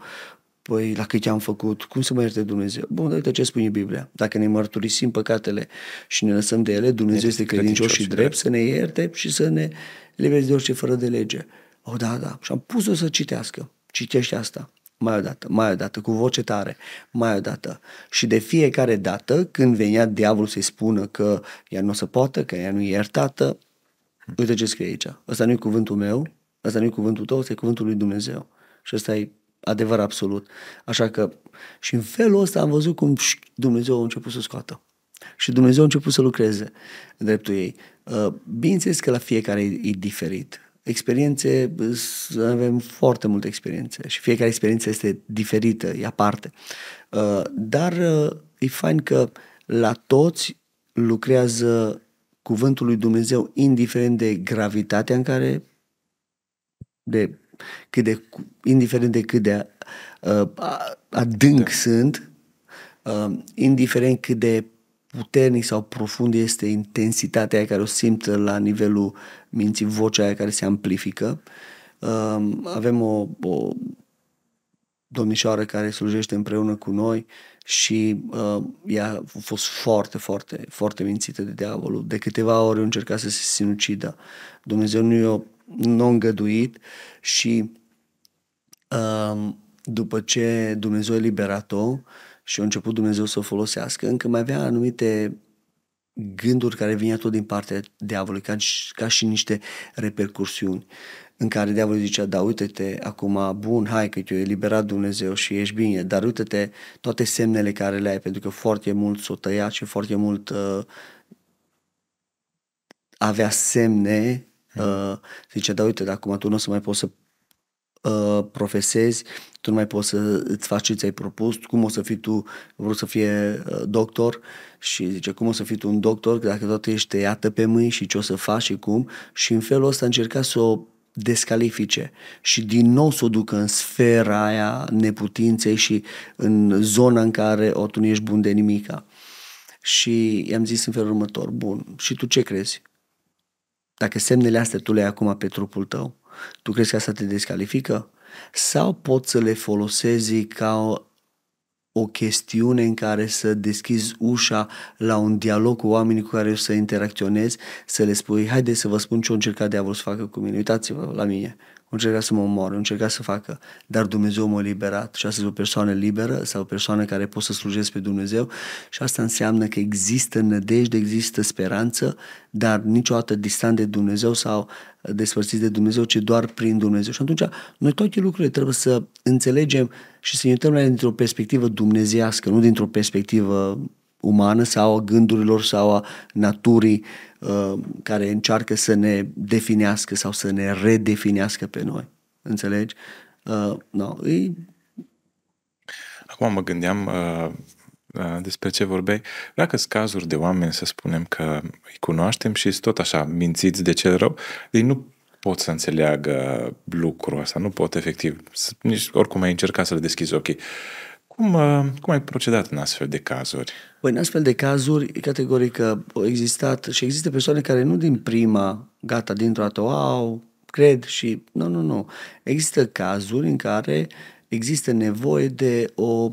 Păi, la cât am făcut, cum să mă ierte Dumnezeu? Bun, uite ce spune Biblia. Dacă ne mărturisim păcatele și ne lăsăm de ele, Dumnezeu este credincios și drept, da. să ne ierte și să ne libereze de orice fără de lege. O, oh, da, da. Și am pus-o să citească. Citește asta. Mai odată, mai odată, cu voce tare, mai odată. Și de fiecare dată, când venea diavolul să-i spună că ea nu o să poată, că ea nu e iertată, uite ce scrie aici. Ăsta nu e cuvântul meu, ăsta nu e cuvântul tău, ăsta e cuvântul lui Dumnezeu. Și ăsta e adevăr absolut. Așa că și în felul ăsta am văzut cum Dumnezeu a început să scoată. Și Dumnezeu a început să lucreze în dreptul ei. Uh, bineînțeles că la fiecare e diferit. Experiențe, avem foarte multe experiențe și fiecare experiență este diferită, e aparte. Uh, dar uh, e fain că la toți lucrează cuvântul lui Dumnezeu indiferent de gravitatea în care de cât de, indiferent de cât de uh, adânc da. sunt, uh, indiferent cât de puternic sau profund este intensitatea care o simt la nivelul minții, vocea aia care se amplifică. Uh, avem o, o domnișoară care slujește împreună cu noi și uh, ea a fost foarte, foarte, foarte mințită de diavolul. De câteva ori încerca să se sinucidă. Dumnezeu nu i-a nu îngăduit și um, după ce Dumnezeu a eliberat-o și a început Dumnezeu să o folosească, încă mai avea anumite gânduri care vinea tot din partea diavolului, ca, și, ca și niște repercursiuni în care diavolul zicea, da, uite-te, acum, bun, hai că te ai eliberat Dumnezeu și ești bine, dar uite-te toate semnele care le ai, pentru că foarte mult s-o tăia și foarte mult uh, avea semne Uh, zice, da, uite, acum tu nu o să mai poți să uh, profesezi, tu nu mai poți să îți faci ce ți-ai propus, cum o să fii tu, vrut să fie uh, doctor și zice, cum o să fii tu un doctor dacă toată ești tăiată pe mâini și ce o să faci și cum și în felul ăsta încerca să o descalifice și din nou să o ducă în sfera aia neputinței și în zona în care o, tu nu ești bun de nimica. Și i-am zis în felul următor, bun, și tu ce crezi? Dacă semnele astea tu le ai acum pe trupul tău, tu crezi că asta te descalifică? Sau poți să le folosezi ca o, o chestiune în care să deschizi ușa la un dialog cu oamenii cu care să interacționezi, să le spui, haide să vă spun ce a încercat diavolul să facă cu mine, uitați-vă la mine, încerca să mă omoare, încerca să facă, dar Dumnezeu m-a liberat și astăzi o persoană liberă sau o persoană care pot să slujesc pe Dumnezeu și asta înseamnă că există nădejde, există speranță, dar niciodată distant de Dumnezeu sau despărțit de Dumnezeu, ci doar prin Dumnezeu. Și atunci noi toate lucrurile trebuie să înțelegem și să ne uităm la dintr-o perspectivă dumnezească, nu dintr-o perspectivă umană sau a gândurilor sau a naturii uh, care încearcă să ne definească sau să ne redefinească pe noi. Înțelegi? Uh, no, e... Acum mă gândeam uh, uh, despre ce vorbeai. Dacă sunt cazuri de oameni, să spunem că îi cunoaștem și sunt tot așa mințiți de cel rău, ei nu pot să înțeleagă lucrul ăsta, nu pot efectiv, nici oricum ai încercat să le deschizi ochii. Okay cum, uh, cum ai procedat în astfel de cazuri? Păi, în astfel de cazuri, categoric, au existat și există persoane care nu din prima, gata, dintr-o dată, au, cred și... Nu, nu, nu. Există cazuri în care există nevoie de o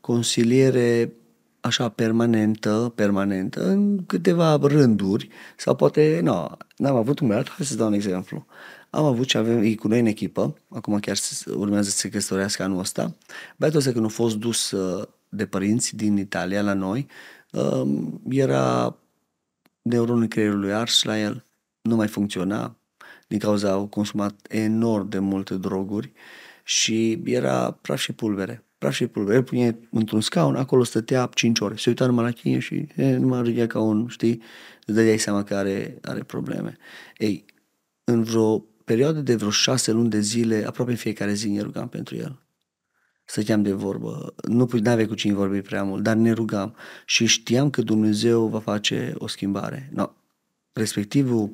consiliere așa permanentă, permanentă, în câteva rânduri, sau poate, nu, n-am avut un alt, hai să dau un exemplu. Am avut și avem, cu noi în echipă, acum chiar urmează să se căsătorească anul ăsta. Băiatul ăsta când a fost dus uh, de părinți din Italia la noi, um, era neuronul creierului ars la el, nu mai funcționa, din cauza au consumat enorm de multe droguri și era praf și pulbere. Praf și pulbere, el pune într-un scaun, acolo stătea 5 ore, se uita numai la chine și e, nu râdea ca un, știi, îți dădeai seama că are, are probleme. Ei, în vreo perioadă de vreo șase luni de zile, aproape în fiecare zi ne rugam pentru el. Stăteam de vorbă, nu aveai cu cine vorbi prea mult, dar ne rugam și știam că Dumnezeu va face o schimbare. No. Respectivul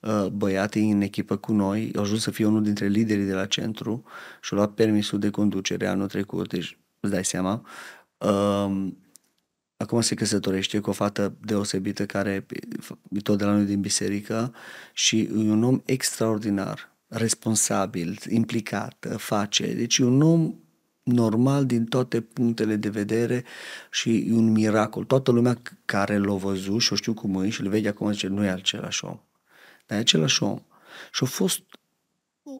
uh, băiat în echipă cu noi, a ajuns să fie unul dintre liderii de la centru și a luat permisul de conducere anul trecut, deci îți dai seama. Um, acum se căsătorește cu o fată deosebită care e tot de la noi din biserică și e un om extraordinar, responsabil, implicat, face. Deci e un om normal din toate punctele de vedere și e un miracol. Toată lumea care l-a văzut și o știu cum e și îl vede acum zice, nu e același om. Dar e același om. Și a fost,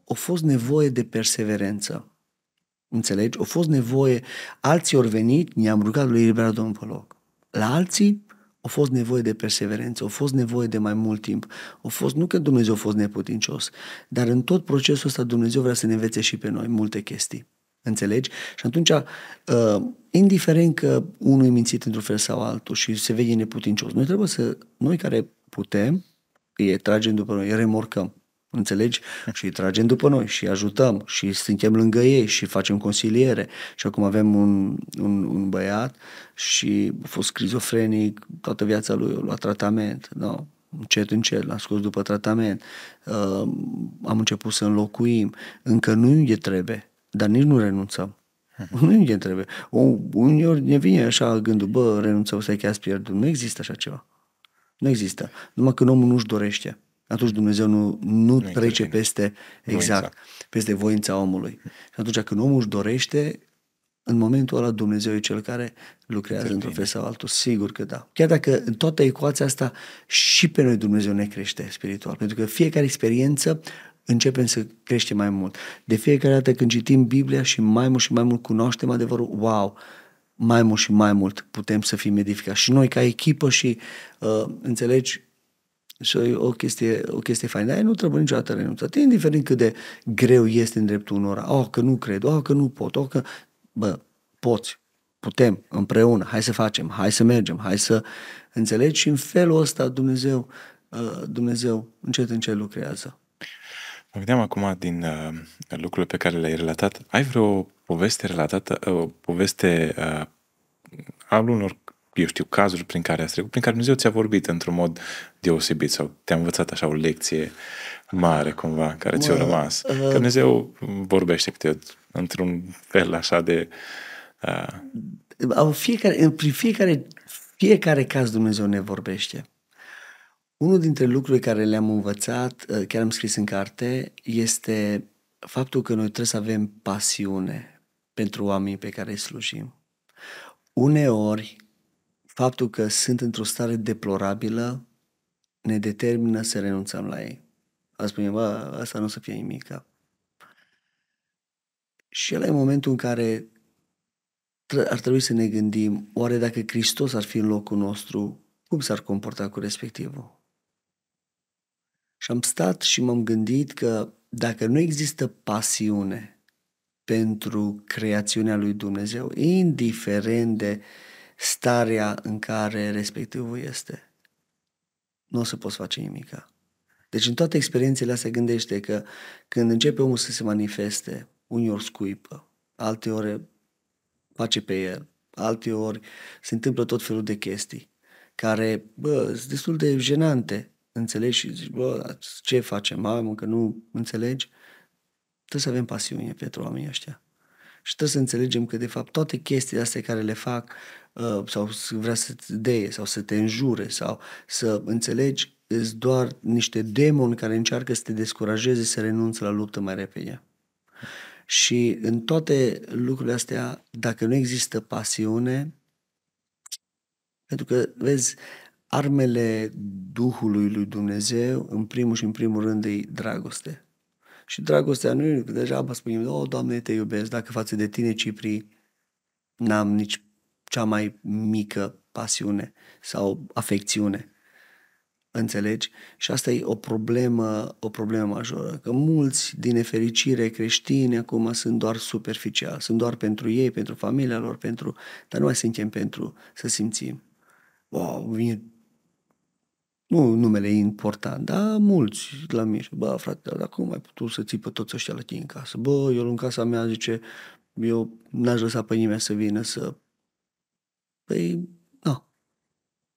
a fost nevoie de perseverență. Înțelegi? A fost nevoie, alții au venit, ne-am rugat lui Libera Domnul pe loc. La alții a fost nevoie de perseverență, a fost nevoie de mai mult timp. A fost, nu că Dumnezeu a fost neputincios, dar în tot procesul ăsta Dumnezeu vrea să ne învețe și pe noi multe chestii. Înțelegi? Și atunci, uh, indiferent că unul e mințit într-un fel sau altul și se vede neputincios, noi trebuie să, noi care putem, e tragem după noi, remorcăm înțelegi? Și îi tragem după noi și îi ajutăm și suntem lângă ei și facem consiliere. Și acum avem un, un, un băiat și a fost schizofrenic toată viața lui, a luat tratament, da, încet, încet, l-am scos după tratament, uh, am început să înlocuim, încă nu e trebuie, dar nici nu renunțăm. Mhm. Nu ne trebuie. O, uneori ne vine așa gândul, bă, renunțăm să i chiar pierdut. Nu există așa ceva. Nu există. Numai când omul nu-și dorește atunci Dumnezeu nu, nu, nu trece intervine. peste exact, voința. Exact, peste voința omului. Și atunci când omul își dorește, în momentul ăla Dumnezeu e cel care lucrează într-un fel sau altul, sigur că da. Chiar dacă în toată ecuația asta și pe noi Dumnezeu ne crește spiritual, pentru că fiecare experiență începem să creștem mai mult. De fiecare dată când citim Biblia și mai mult și mai mult cunoaștem adevărul, wow, mai mult și mai mult putem să fim edificați. Și noi ca echipă și, uh, înțelegi, și o chestie, o chestie faină. Aia nu trebuie niciodată renunțată, indiferent cât de greu este în dreptul unora. Oh, că nu cred, oh, că nu pot, oh, că... Bă, poți, putem, împreună, hai să facem, hai să mergem, hai să înțelegi și în felul ăsta Dumnezeu, ă, Dumnezeu încet încet lucrează. Mă gândeam acum din uh, lucrurile pe care le-ai relatat, ai vreo poveste relatată, uh, poveste uh, al unor eu știu, cazuri prin care ați trecut, prin care Dumnezeu ți-a vorbit într-un mod deosebit sau te-a învățat așa o lecție mare cumva, care ți-a rămas. Uh, că Dumnezeu vorbește câte într-un fel așa de... Uh... Au fiecare, în fiecare, fiecare caz Dumnezeu ne vorbește. Unul dintre lucrurile care le-am învățat, uh, chiar am scris în carte, este faptul că noi trebuie să avem pasiune pentru oamenii pe care îi slujim. Uneori Faptul că sunt într-o stare deplorabilă ne determină să renunțăm la ei. A spune, bă, asta nu o să fie nimic. Și ăla e momentul în care ar trebui să ne gândim, oare dacă Hristos ar fi în locul nostru, cum s-ar comporta cu respectivul? Și am stat și m-am gândit că dacă nu există pasiune pentru creațiunea lui Dumnezeu, indiferent de uh, starea în care respectivul este. Nu o să poți face nimica. Deci în toate experiențele astea gândește că când începe omul să se manifeste, unii ori scuipă, alte ori face pe el, alte ori se întâmplă tot felul de chestii care, bă, sunt destul de jenante, înțelegi? Și zici, bă, ce facem, mamă, că nu înțelegi? Trebuie să avem pasiune pentru oamenii ăștia. Și trebuie să înțelegem că, de fapt, toate chestiile astea care le fac uh, sau vrea să te deie sau să te înjure sau să înțelegi sunt doar niște demoni care încearcă să te descurajeze să renunți la luptă mai repede. Și în toate lucrurile astea, dacă nu există pasiune, pentru că, vezi, armele Duhului lui Dumnezeu, în primul și în primul rând, e dragoste. Și dragostea nu e deja spunem, o, Doamne, te iubesc, dacă față de tine, Cipri, n-am nici cea mai mică pasiune sau afecțiune. Înțelegi? Și asta e o problemă, o problemă majoră. Că mulți, din nefericire, creștini acum sunt doar superficial, sunt doar pentru ei, pentru familia lor, pentru... dar nu mai suntem pentru să simțim. Wow, vine nu numele important, dar mulți la mine, bă, frate, dar cum ai putut să ții pe toți ăștia la tine în casă? Bă, eu în casa mea, zice, eu n-aș lăsa pe nimeni să vină să... Păi, nu. Da.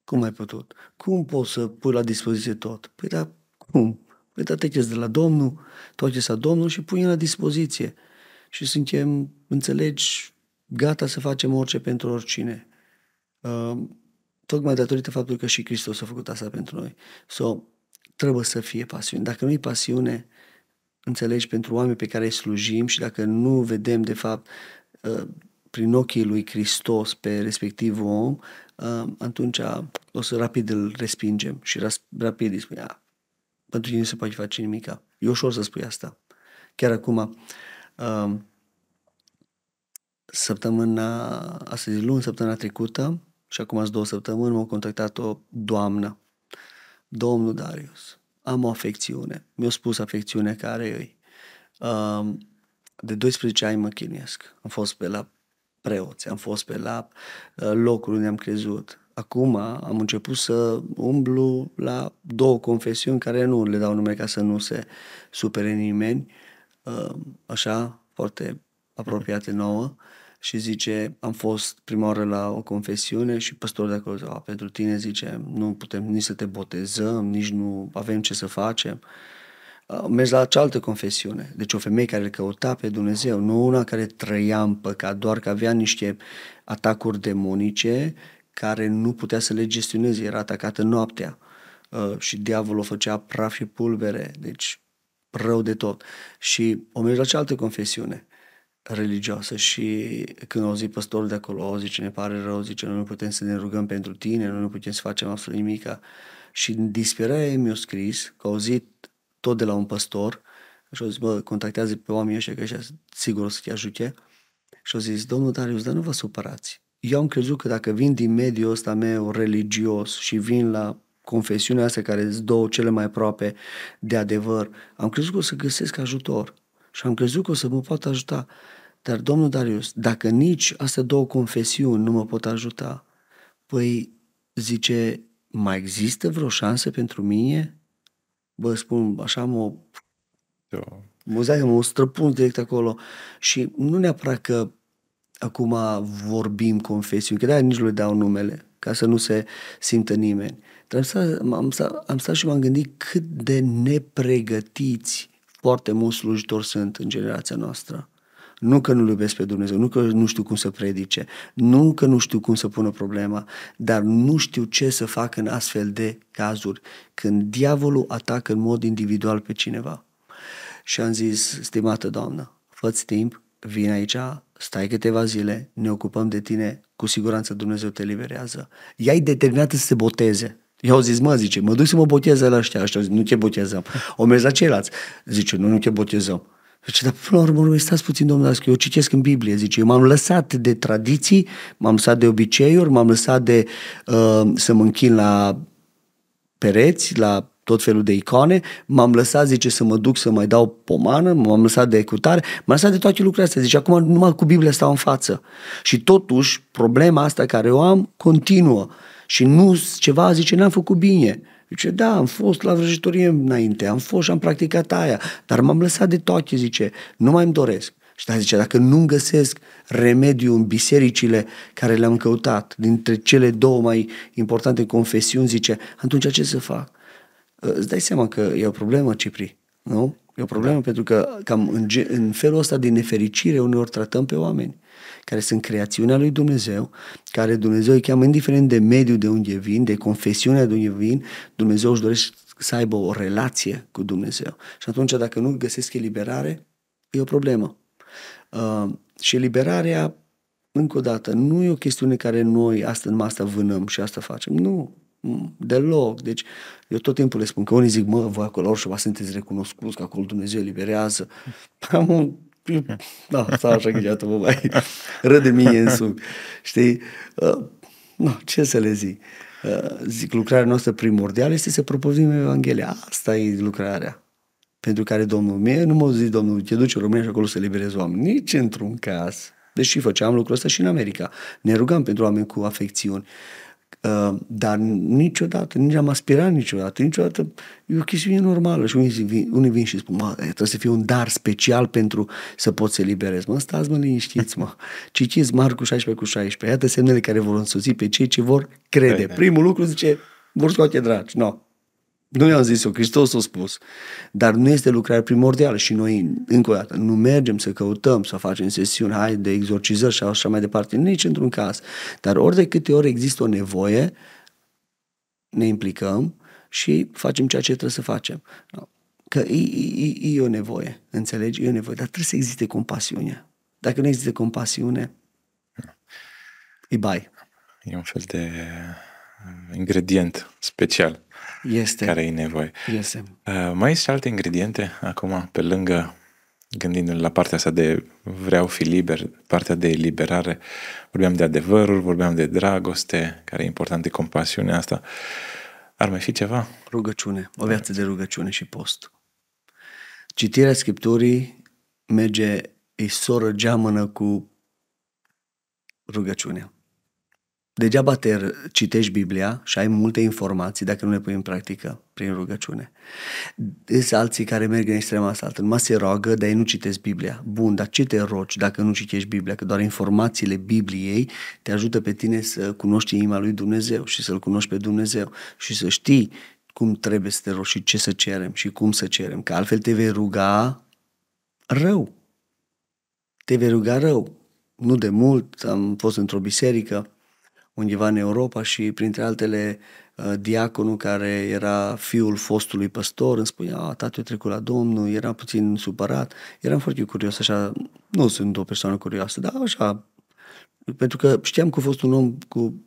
Cum ai putut? Cum poți să pui la dispoziție tot? Păi, dar cum? Păi, dar te de la Domnul, toate la Domnul și pui la dispoziție. Și suntem, înțelegi, gata să facem orice pentru oricine. Uh, Tocmai datorită faptului că și Hristos a făcut asta pentru noi. So, trebuie să fie pasiune. Dacă nu e pasiune, înțelegi, pentru oameni pe care îi slujim și dacă nu vedem, de fapt, uh, prin ochii lui Hristos pe respectiv om, uh, atunci o să rapid îl respingem și rapid îi spune, pentru tine nu se poate face nimica. E ușor să spui asta. Chiar acum, uh, săptămâna, astăzi luni, săptămâna trecută, și acum două săptămâni m-a contactat o doamnă, domnul Darius, am o afecțiune, mi-a spus afecțiunea care e. Um, de 12 ani mă chinuiesc, am fost pe la preoți, am fost pe la uh, locul unde am crezut. Acum am început să umblu la două confesiuni care nu le dau nume ca să nu se supere nimeni, um, așa, foarte mhm. apropiate nouă și zice, am fost prima oară la o confesiune și păstorul de acolo, zice, pentru tine zice, nu putem nici să te botezăm, nici nu avem ce să facem. Am mers la cealaltă confesiune, deci o femeie care îl căuta pe Dumnezeu, nu una care trăia în păcat, doar că avea niște atacuri demonice care nu putea să le gestioneze, era atacată noaptea și diavolul o făcea praf și pulbere, deci rău de tot. Și o mergi la cealaltă confesiune, religioasă și când au zis păstorul de acolo, o zice, ne pare rău, zice, noi nu putem să ne rugăm pentru tine, noi nu putem să facem absolut nimic. Și în disperare mi-a scris că au zis tot de la un păstor și au zis, bă, contactează pe oamenii ăștia că ăștia sigur o să te ajute. Și au zis, domnul Darius, dar nu vă supărați. Eu am crezut că dacă vin din mediul ăsta meu religios și vin la confesiunea asta care sunt două cele mai aproape de adevăr, am crezut că o să găsesc ajutor și am crezut că o să mă poată ajuta. Dar, domnul Darius, dacă nici astea două confesiuni nu mă pot ajuta, păi, zice, mai există vreo șansă pentru mine? Bă, spun, așa mă... Da. Mă zic, mă străpun direct acolo. Și nu neapărat că acum vorbim confesiuni, că de nici lui le dau numele, ca să nu se simtă nimeni. Dar am stat, am, stat, am stat și m-am gândit cât de nepregătiți foarte mulți slujitori sunt în generația noastră. Nu că nu-L iubesc pe Dumnezeu, nu că nu știu cum să predice, nu că nu știu cum să pună problema, dar nu știu ce să fac în astfel de cazuri, când diavolul atacă în mod individual pe cineva. Și am zis, stimată doamnă, fă-ți timp, vin aici, stai câteva zile, ne ocupăm de tine, cu siguranță Dumnezeu te liberează. Ea e determinată să se boteze. Eu au zis, mă, zice, mă duc să mă botez la ăștia. Ăștia zic, nu te botezăm. O mers la ceilalți. Zice, nu, nu te botezăm. Zice, dar până la urmă, stați puțin, domnule, eu citesc în Biblie, zice, eu m-am lăsat de tradiții, m-am lăsat de obiceiuri, m-am lăsat de uh, să mă închin la pereți, la tot felul de icoane, m-am lăsat, zice, să mă duc să mai dau pomană, m-am lăsat de ecutare, m-am lăsat de toate lucrurile astea. Zice, acum numai cu Biblia stau în față. Și totuși, problema asta care o am continuă. Și nu ceva, zice, n-am făcut bine. Zice, da, am fost la vrăjitorie înainte, am fost și am practicat aia, dar m-am lăsat de toate, zice, nu mai îmi doresc. Și da, zice, dacă nu găsesc remediu în bisericile care le-am căutat, dintre cele două mai importante confesiuni, zice, atunci ce să fac? Îți dai seama că e o problemă, Cipri, nu? E o problemă da. pentru că cam în, în felul ăsta de nefericire uneori tratăm pe oameni care sunt creațiunea lui Dumnezeu, care Dumnezeu îi cheamă indiferent de mediul de unde vin, de confesiunea de unde vin, Dumnezeu își dorește să aibă o relație cu Dumnezeu. Și atunci dacă nu găsesc eliberare, e o problemă. Uh, și eliberarea, încă o dată, nu e o chestiune care noi asta în masă vânăm și asta facem. Nu. Deloc. Deci, eu tot timpul le spun că unii zic, mă, voi acolo vă sunteți recunoscuți, că acolo Dumnezeu eliberează. Am un da, stau așa că iată, mă mai râd de mine însumi. Știi? Uh, nu, no, ce să le zic? Uh, zic, lucrarea noastră primordială este să propovim Evanghelia. Asta e lucrarea pentru care Domnul meu, nu mă zic, Domnul, te duci în România și acolo să liberezi oameni. Nici într-un caz. Deși făceam lucrul ăsta și în America. Ne rugam pentru oameni cu afecțiuni. Uh, Ehm, dar niciodată, nici am aspirat niciodată, niciodată e o chestiune normală și unii vin, unii vin și spun, mă, trebuie să fie un dar special pentru să pot să eliberez. Mă, stați mă liniștiți, mă. Citiți Marcu 16 cu 16. Iată semnele care vor însuți pe cei ce vor crede. Primul lucru zice, vor scoate dragi. No, nu i-am zis eu, Hristos a spus. Dar nu este lucrare primordială și noi, încă o dată, nu mergem să căutăm, să facem sesiuni, hai de exorcizări și așa mai departe, nici într-un caz. Dar ori de câte ori există o nevoie, ne implicăm și facem ceea ce trebuie să facem. Că e, e, e o nevoie, înțelegi? E o nevoie, dar trebuie să existe compasiune. Dacă nu există compasiune, e bai. E un fel de uh, ingredient special este, care e nevoie. Este. Uh, mai sunt alte ingrediente acum, pe lângă gândindu la partea asta de vreau fi liber, partea de eliberare, vorbeam de adevărul, vorbeam de dragoste, care e important, de compasiunea asta. Ar mai fi ceva? Rugăciune, o viață de rugăciune și post. Citirea Scripturii merge, îi soră geamănă cu rugăciunea. Degeaba te citești Biblia și ai multe informații dacă nu le pui în practică prin rugăciune. Sunt alții care merg în extrema asta. Numai se roagă, dar ei nu citesc Biblia. Bun, dar ce te rogi dacă nu citești Biblia? Că doar informațiile Bibliei te ajută pe tine să cunoști inima lui Dumnezeu și să-L cunoști pe Dumnezeu și să știi cum trebuie să te rogi și ce să cerem și cum să cerem. Că altfel te vei ruga rău. Te vei ruga rău. Nu de mult am fost într-o biserică undeva în Europa și printre altele uh, diaconul care era fiul fostului păstor îmi spunea, a, tatăl trecut la Domnul, era puțin supărat, eram foarte curios, așa, nu sunt o persoană curioasă, dar așa, pentru că știam că a fost un om cu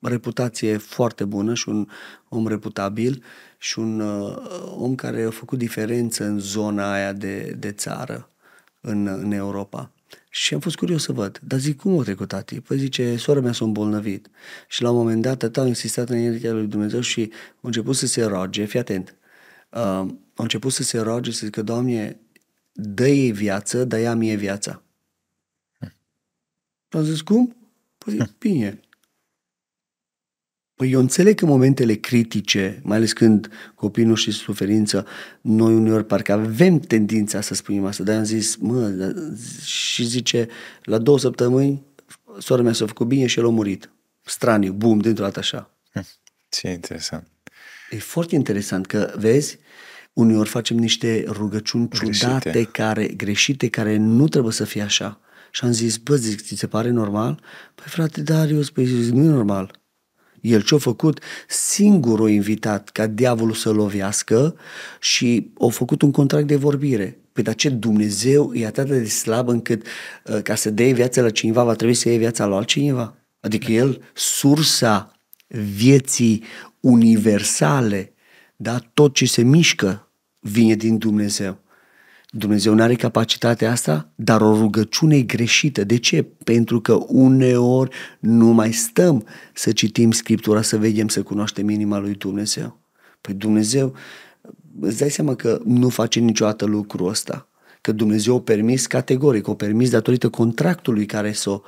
reputație foarte bună și un om reputabil și un uh, om care a făcut diferență în zona aia de, de țară în, în Europa. Și am fost curios să văd. Dar zic, cum o trecut tati? Păi zice, sora mea s-a îmbolnăvit. Și la un moment dat, tata a insistat în energia lui Dumnezeu și a început să se roage, fii atent, uh, a început să se roage, să zică, Doamne, dă-i viață, dă ea mie viața. Hm. Am zis, cum? Păi, hm. bine, Păi eu înțeleg că momentele critice, mai ales când copilul și suferință, noi uneori parcă avem tendința să spunem asta, dar am zis, mă, da, și zice, la două săptămâni, sora mea s-a făcut bine și el a murit. Straniu, bum, dintr-o dată așa. Hm, ce interesant. E foarte interesant că, vezi, uneori facem niște rugăciuni ciudate, greșite. care, greșite, care nu trebuie să fie așa. Și am zis, bă, zic, ți se pare normal? Păi frate, Darius, da, păi zic, nu e normal. El ce-a făcut? Singur o invitat ca diavolul să lovească și a făcut un contract de vorbire. Păi dar ce Dumnezeu e atât de slab încât uh, ca să dea viața la cineva va trebui să iei viața la altcineva? Adică da. el, sursa vieții universale, da? tot ce se mișcă vine din Dumnezeu. Dumnezeu nu are capacitatea asta, dar o rugăciune e greșită. De ce? Pentru că uneori nu mai stăm să citim Scriptura, să vedem, să cunoaștem inima lui Dumnezeu. Păi Dumnezeu, îți dai seama că nu face niciodată lucrul ăsta. Că Dumnezeu o permis categoric, o permis datorită contractului care s a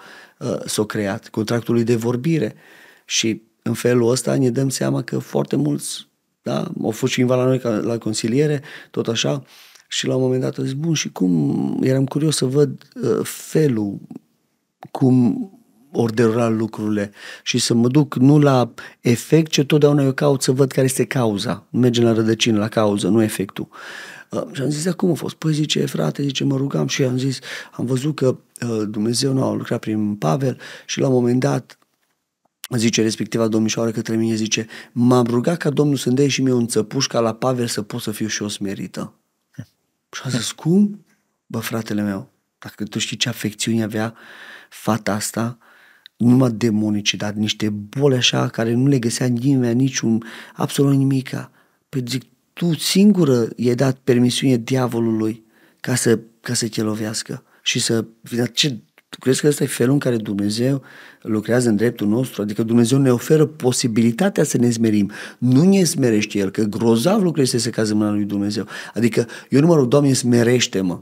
s a creat, contractului de vorbire. Și în felul ăsta ne dăm seama că foarte mulți, da, au fost și la noi la consiliere, tot așa, și la un moment dat a zis, bun, și cum... Eram curios să văd uh, felul cum ordera lucrurile și să mă duc nu la efect, ce totdeauna eu caut să văd care este cauza. Mergem la rădăcină, la cauză, nu efectul. Uh, și am zis, acum a fost? Păi zice, frate, zice, mă rugam și am zis, am văzut că uh, Dumnezeu nu a lucrat prin Pavel și la un moment dat zice respectiva domnișoară către mine, zice, m-am rugat ca Domnul să-mi dea și mie un țăpuș ca la Pavel să pot să fiu și o smerită. Și am zis, cum? Bă, fratele meu, dacă tu știi ce afecțiuni avea fata asta, numai demonice, dar niște boli așa care nu le găsea nimeni, niciun, absolut nimica. Păi zic, tu singură i-ai dat permisiune diavolului ca să, ca să te lovească și să... Ce tu crezi că ăsta e felul în care Dumnezeu lucrează în dreptul nostru? Adică Dumnezeu ne oferă posibilitatea să ne smerim. Nu ne smerește El, că grozav lucru este să cazi în mâna lui Dumnezeu. Adică eu nu mă rog, Doamne, smerește-mă.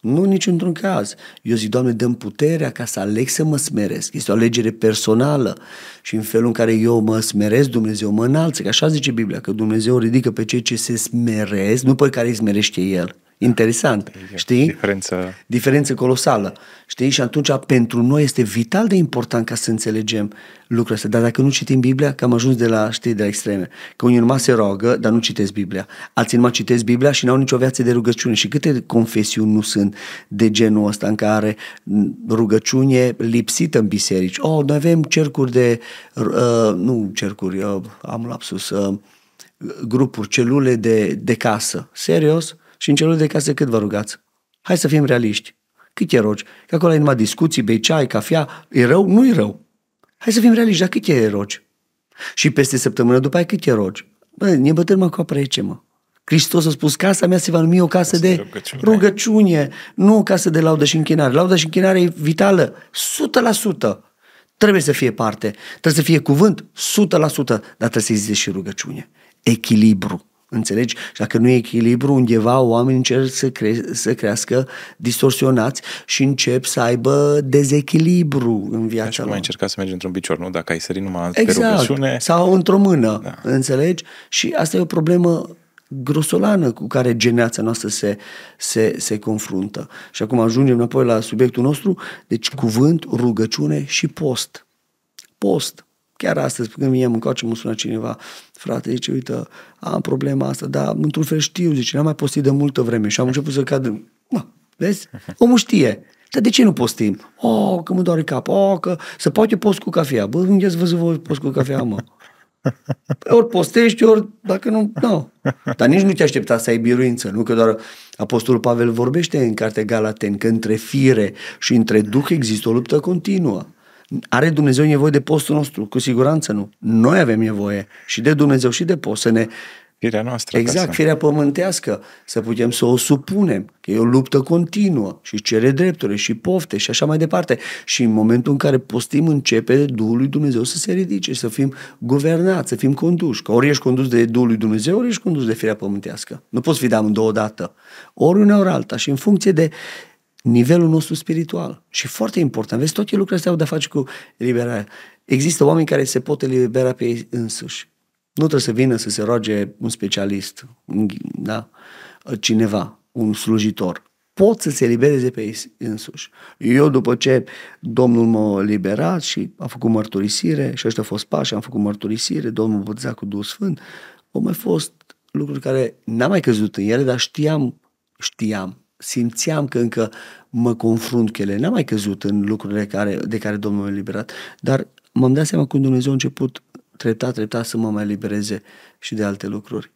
Nu nici într-un caz. Eu zic, Doamne, dăm puterea ca să aleg să mă smeresc. Este o alegere personală și în felul în care eu mă smeresc, Dumnezeu mă înalță. Că așa zice Biblia, că Dumnezeu ridică pe cei ce se smeresc, nu pe care îi smerește El interesant, exact. știi? Diferență... Diferență colosală, știi? Și atunci pentru noi este vital de important ca să înțelegem lucrul ăsta. Dar dacă nu citim Biblia, că am ajuns de la, știi, de la extreme. Că unii numai se roagă, dar nu citesc Biblia. Alții numai citesc Biblia și n-au nicio viață de rugăciune. Și câte confesiuni nu sunt de genul ăsta în care rugăciune lipsită în biserici. Oh, noi avem cercuri de, uh, nu cercuri, uh, am lapsus, uh, grupuri, celule de, de casă. Serios? Și în celul de casă cât vă rugați? Hai să fim realiști. Cât e rogi? Că acolo ai numai discuții, bei ceai, cafea. E rău? Nu-i rău. Hai să fim realiști, dar cât e rogi? Și peste săptămână după aia cât e rogi? Bă, ne bătăm mă cu apă rece, mă. Hristos a spus, casa mea se va numi o casă de rugăciune. Da. rugăciune, nu o casă de laudă și închinare. Laudă și închinare e vitală, 100%. Trebuie să fie parte, trebuie să fie cuvânt, 100%, dar trebuie să existe și rugăciune. Echilibru. Înțelegi? Și dacă nu e echilibru, undeva oamenii încerc să, cre- să crească distorsionați și încep să aibă dezechilibru în viața lor. mai încerca să mergi într-un picior, nu? Dacă ai sări numai exact. pe rugăciune... sau într-o mână, da. înțelegi? Și asta e o problemă grosolană cu care generația noastră se, se, se confruntă. Și acum ajungem înapoi la subiectul nostru, deci cuvânt, rugăciune și post. Post. Chiar astăzi, când vine mâncoace, mă sună cineva, frate, zice, uite, am problema asta, dar într-un fel știu, zice, n-am mai postit de multă vreme și am început să cad în... Mă, vezi? Omul știe. Dar de ce nu postim? Oh, că mă doare cap. Oh, că se poate post cu cafea. Bă, unde ați văzut voi post cu cafea, mă? Păi ori postești, ori dacă nu, nu. Dar nici nu te aștepta să ai biruință, nu? Că doar Apostolul Pavel vorbește în cartea Galaten că între fire și între duh există o luptă continuă. Are Dumnezeu nevoie de postul nostru? Cu siguranță nu. Noi avem nevoie și de Dumnezeu și de post să ne Firea noastră. Exact, firea pământească, să putem să o supunem, că e o luptă continuă și cere drepturi și pofte și așa mai departe. Și în momentul în care postim, începe Duhul lui Dumnezeu să se ridice, să fim guvernați, să fim conduși. Că ori ești condus de Duhul lui Dumnezeu, ori ești condus de firea pământească. Nu poți fi de amândouă dată. Ori una, ori alta. Și în funcție de nivelul nostru spiritual. Și foarte important. Vezi, toate lucrurile astea au de-a face cu eliberarea. Există oameni care se pot elibera pe ei însuși. Nu trebuie să vină să se roage un specialist, da? cineva, un slujitor. Pot să se elibereze pe ei însuși. Eu, după ce Domnul m-a liberat și a făcut mărturisire, și ăștia au fost pași, am făcut mărturisire, Domnul m-a botezat cu Duhul Sfânt, au mai fost lucruri care n-am mai căzut în ele, dar știam, știam simțeam că încă mă confrunt cu ele. N-am mai căzut în lucrurile care, de care Domnul m-a liberat, dar m-am dat seama când Dumnezeu a început treptat, treptat să mă mai libereze și de alte lucruri.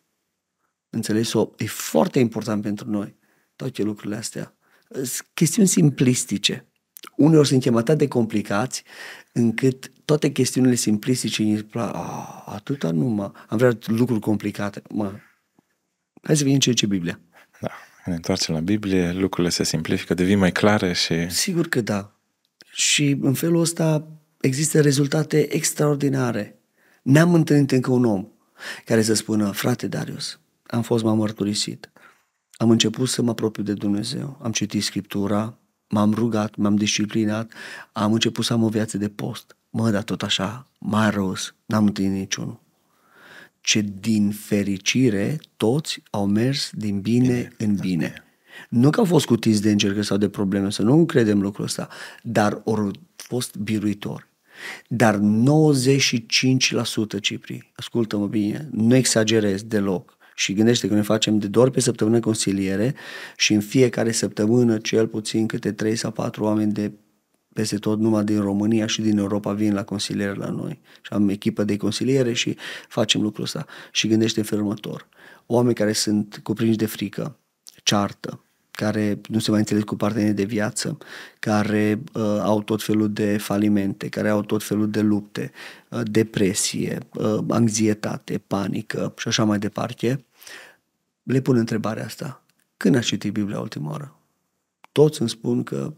Înțelegi? So, e foarte important pentru noi toate lucrurile astea. Sunt chestiuni simplistice. Uneori sunt chem atât de complicați încât toate chestiunile simplistice îi plac. Atâta nu mă... Am vrea lucruri complicate. Mă, hai să vedem ce zice Biblia ne întoarcem la Biblie, lucrurile se simplifică, devin mai clare și... Sigur că da. Și în felul ăsta există rezultate extraordinare. N-am întâlnit încă un om care să spună, frate Darius, am fost, m-am mărturisit, am început să mă apropiu de Dumnezeu, am citit Scriptura, m-am rugat, m-am disciplinat, am început să am o viață de post. Mă, dar tot așa, mai rău, n-am întâlnit niciunul ce din fericire toți au mers din bine, bine. în bine. Nu că au fost cutiți de încercări sau de probleme, să nu credem lucrul ăsta, dar au fost biruitor. Dar 95% Cipri, ascultă-mă bine, nu exagerez deloc, și gândește că noi facem de doar pe săptămână consiliere și în fiecare săptămână cel puțin câte 3 sau 4 oameni de peste tot, numai din România și din Europa vin la consiliere la noi. Și am echipă de consiliere și facem lucrul ăsta. Și gândește în felul următor. Oameni care sunt cuprinși de frică, ceartă, care nu se mai înțeleg cu partenerii de viață, care uh, au tot felul de falimente, care au tot felul de lupte, uh, depresie, uh, anxietate, panică și așa mai departe, le pun întrebarea asta. Când a citit Biblia ultima oară? Toți îmi spun că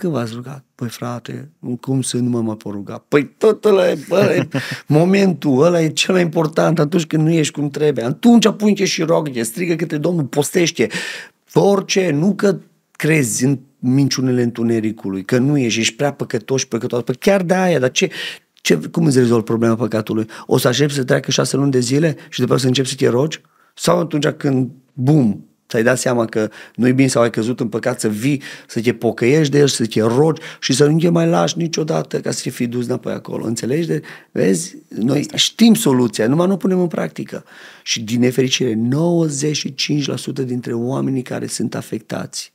când v-ați rugat? Păi frate, cum să nu mă mă pot ruga? Păi tot ăla e, bă, e momentul, ăla e cel mai important atunci când nu ești cum trebuie. Atunci apunge și rogă, strigă către Domnul, postește, orice, nu că crezi în minciunele întunericului, că nu ești, ești prea păcătos și păcătoasă. Păi chiar de aia, dar ce, ce, cum îți rezolvi problema păcatului? O să aștepți să treacă șase luni de zile și după să începi să te rogi? Sau atunci când, bum, Ți-ai dat seama că nu-i bine sau ai căzut în păcat să vii, să te pocăiești de el, să te rogi și să nu te mai lași niciodată ca să fii dus înapoi acolo. Înțelegi? De, vezi? Noi Asta. știm soluția, numai nu o punem în practică. Și din nefericire, 95% dintre oamenii care sunt afectați,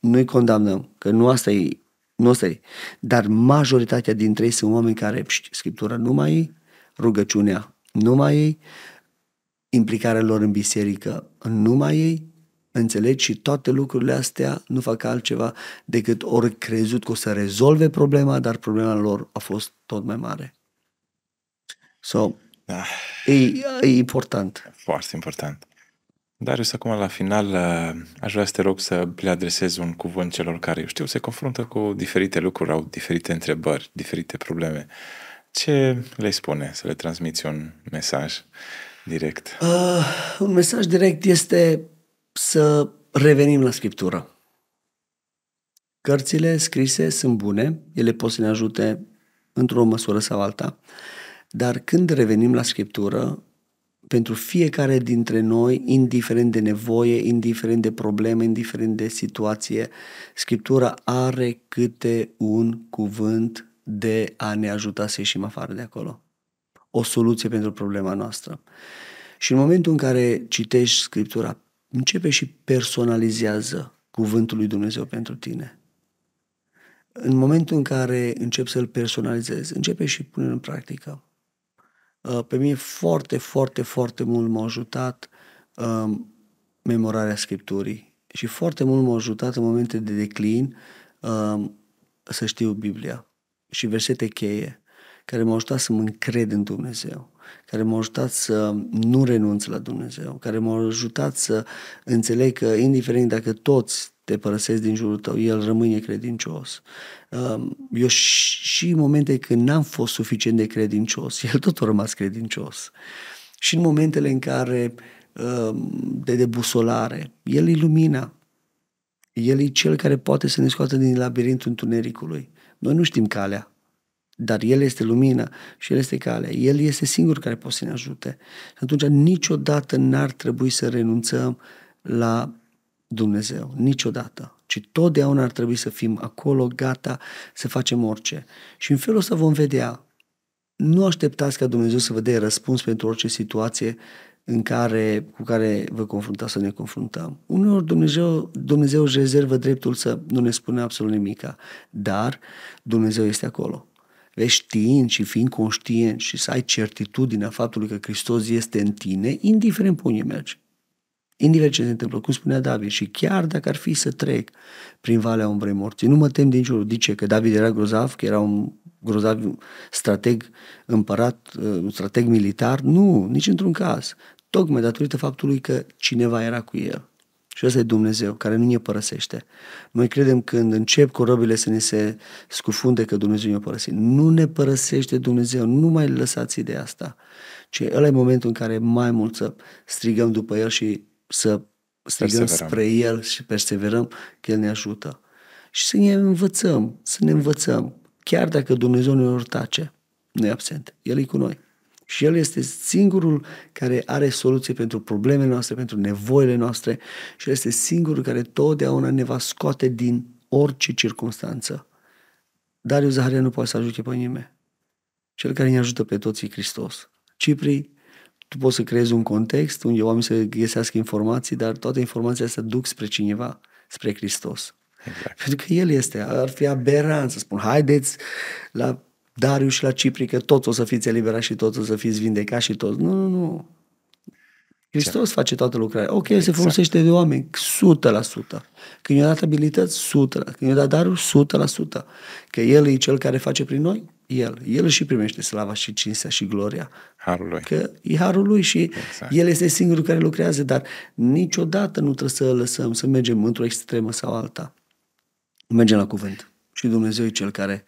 noi condamnăm, că nu asta e, nu asta e. Dar majoritatea dintre ei sunt oameni care, Scriptura nu mai e, rugăciunea nu mai e, implicarea lor în biserică nu mai e, Înțelegi? Și toate lucrurile astea nu fac altceva decât ori crezut că o să rezolve problema, dar problema lor a fost tot mai mare. So, da. e, e important. Foarte important. Darius, acum la final uh, aș vrea să te rog să le adresez un cuvânt celor care, eu știu, se confruntă cu diferite lucruri, au diferite întrebări, diferite probleme. Ce le spune să le transmiți un mesaj direct? Uh, un mesaj direct este să revenim la Scriptură. Cărțile scrise sunt bune, ele pot să ne ajute într-o măsură sau alta, dar când revenim la Scriptură, pentru fiecare dintre noi, indiferent de nevoie, indiferent de probleme, indiferent de situație, Scriptura are câte un cuvânt de a ne ajuta să ieșim afară de acolo. O soluție pentru problema noastră. Și în momentul în care citești Scriptura începe și personalizează cuvântul lui Dumnezeu pentru tine. În momentul în care încep să-l personalizezi, începe și pune în practică. Uh, pe mine foarte, foarte, foarte mult m-a ajutat um, memorarea Scripturii și foarte mult m-a ajutat în momente de declin um, să știu Biblia și versete cheie care m-au ajutat să mă încred în Dumnezeu care m-au ajutat să nu renunț la Dumnezeu, care m-au ajutat să înțeleg că, indiferent dacă toți te părăsesc din jurul tău, el rămâne credincios. Um, eu și în momente când n-am fost suficient de credincios, el tot a rămas credincios. Și în momentele în care um, de debusolare, el e lumina, el e cel care poate să ne scoată din labirintul întunericului. Noi nu știm calea, dar El este lumină și El este calea. El este singur care poate să ne ajute. Și atunci niciodată n-ar trebui să renunțăm la Dumnezeu. Niciodată. Ci totdeauna ar trebui să fim acolo, gata, să facem orice. Și în felul ăsta vom vedea. Nu așteptați ca Dumnezeu să vă dea răspuns pentru orice situație în care, cu care vă confruntați să ne confruntăm. Uneori Dumnezeu, Dumnezeu își rezervă dreptul să nu ne spune absolut nimica, dar Dumnezeu este acolo știind și fiind conștient și să ai certitudinea faptului că Hristos este în tine, indiferent pe unde mergi. Indiferent ce se întâmplă, cum spunea David, și chiar dacă ar fi să trec prin valea umbrei morții, nu mă tem de jurul. Dice că David era grozav, că era un grozav strateg împărat, un strateg militar. Nu, nici într-un caz. Tocmai datorită faptului că cineva era cu el. Și ăsta e Dumnezeu, care nu ne părăsește. Noi credem când încep cu robile să ne se scufunde că Dumnezeu ne-a părăsit. Nu ne părăsește Dumnezeu, nu mai lăsați de asta. Ci ăla e momentul în care mai mult să strigăm după El și să strigăm perseverăm. spre El și perseverăm că El ne ajută. Și să ne învățăm, să ne învățăm. Chiar dacă Dumnezeu ne tace, nu e absent. El e cu noi. Și El este singurul care are soluție pentru problemele noastre, pentru nevoile noastre și El este singurul care totdeauna ne va scoate din orice circunstanță. Darius Zaharia nu poate să ajute pe nimeni. Cel care ne ajută pe toți e Hristos. Ciprii, tu poți să creezi un context unde oamenii să găsească informații, dar toate informațiile astea duc spre cineva, spre Hristos. Exact. Pentru că El este, ar fi aberant să spun, haideți la Darius și la Cipri că toți o să fiți eliberați și toți o să fiți vindecați și toți. Nu, nu, nu. Hristos Ce? face toată lucrarea. Ok, exact. se folosește de oameni 100%. Când i-a dat abilități, 100%. Când i-a dat darul, 100%. Că El e Cel care face prin noi, El. El și primește slava și cinstea și gloria. Harul Lui. Că e Harul Lui și exact. El este singurul care lucrează, dar niciodată nu trebuie să lăsăm să mergem într-o extremă sau alta. Mergem la cuvânt. Și Dumnezeu e Cel care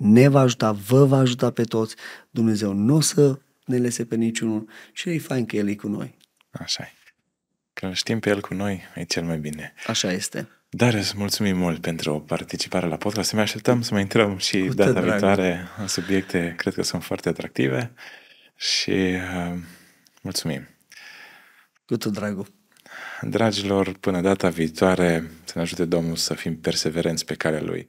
ne va ajuta, vă va ajuta pe toți. Dumnezeu nu o să ne lese pe niciunul și e fain că El e cu noi. Așa e. Când știm pe El cu noi, e cel mai bine. Așa este. Dar îți mulțumim mult pentru participarea la podcast. Mai așteptăm să mai intrăm și cu data drag. viitoare în subiecte, cred că sunt foarte atractive și uh, mulțumim. Cu tot dragul. Dragilor, până data viitoare, să ne ajute Domnul să fim perseverenți pe calea Lui.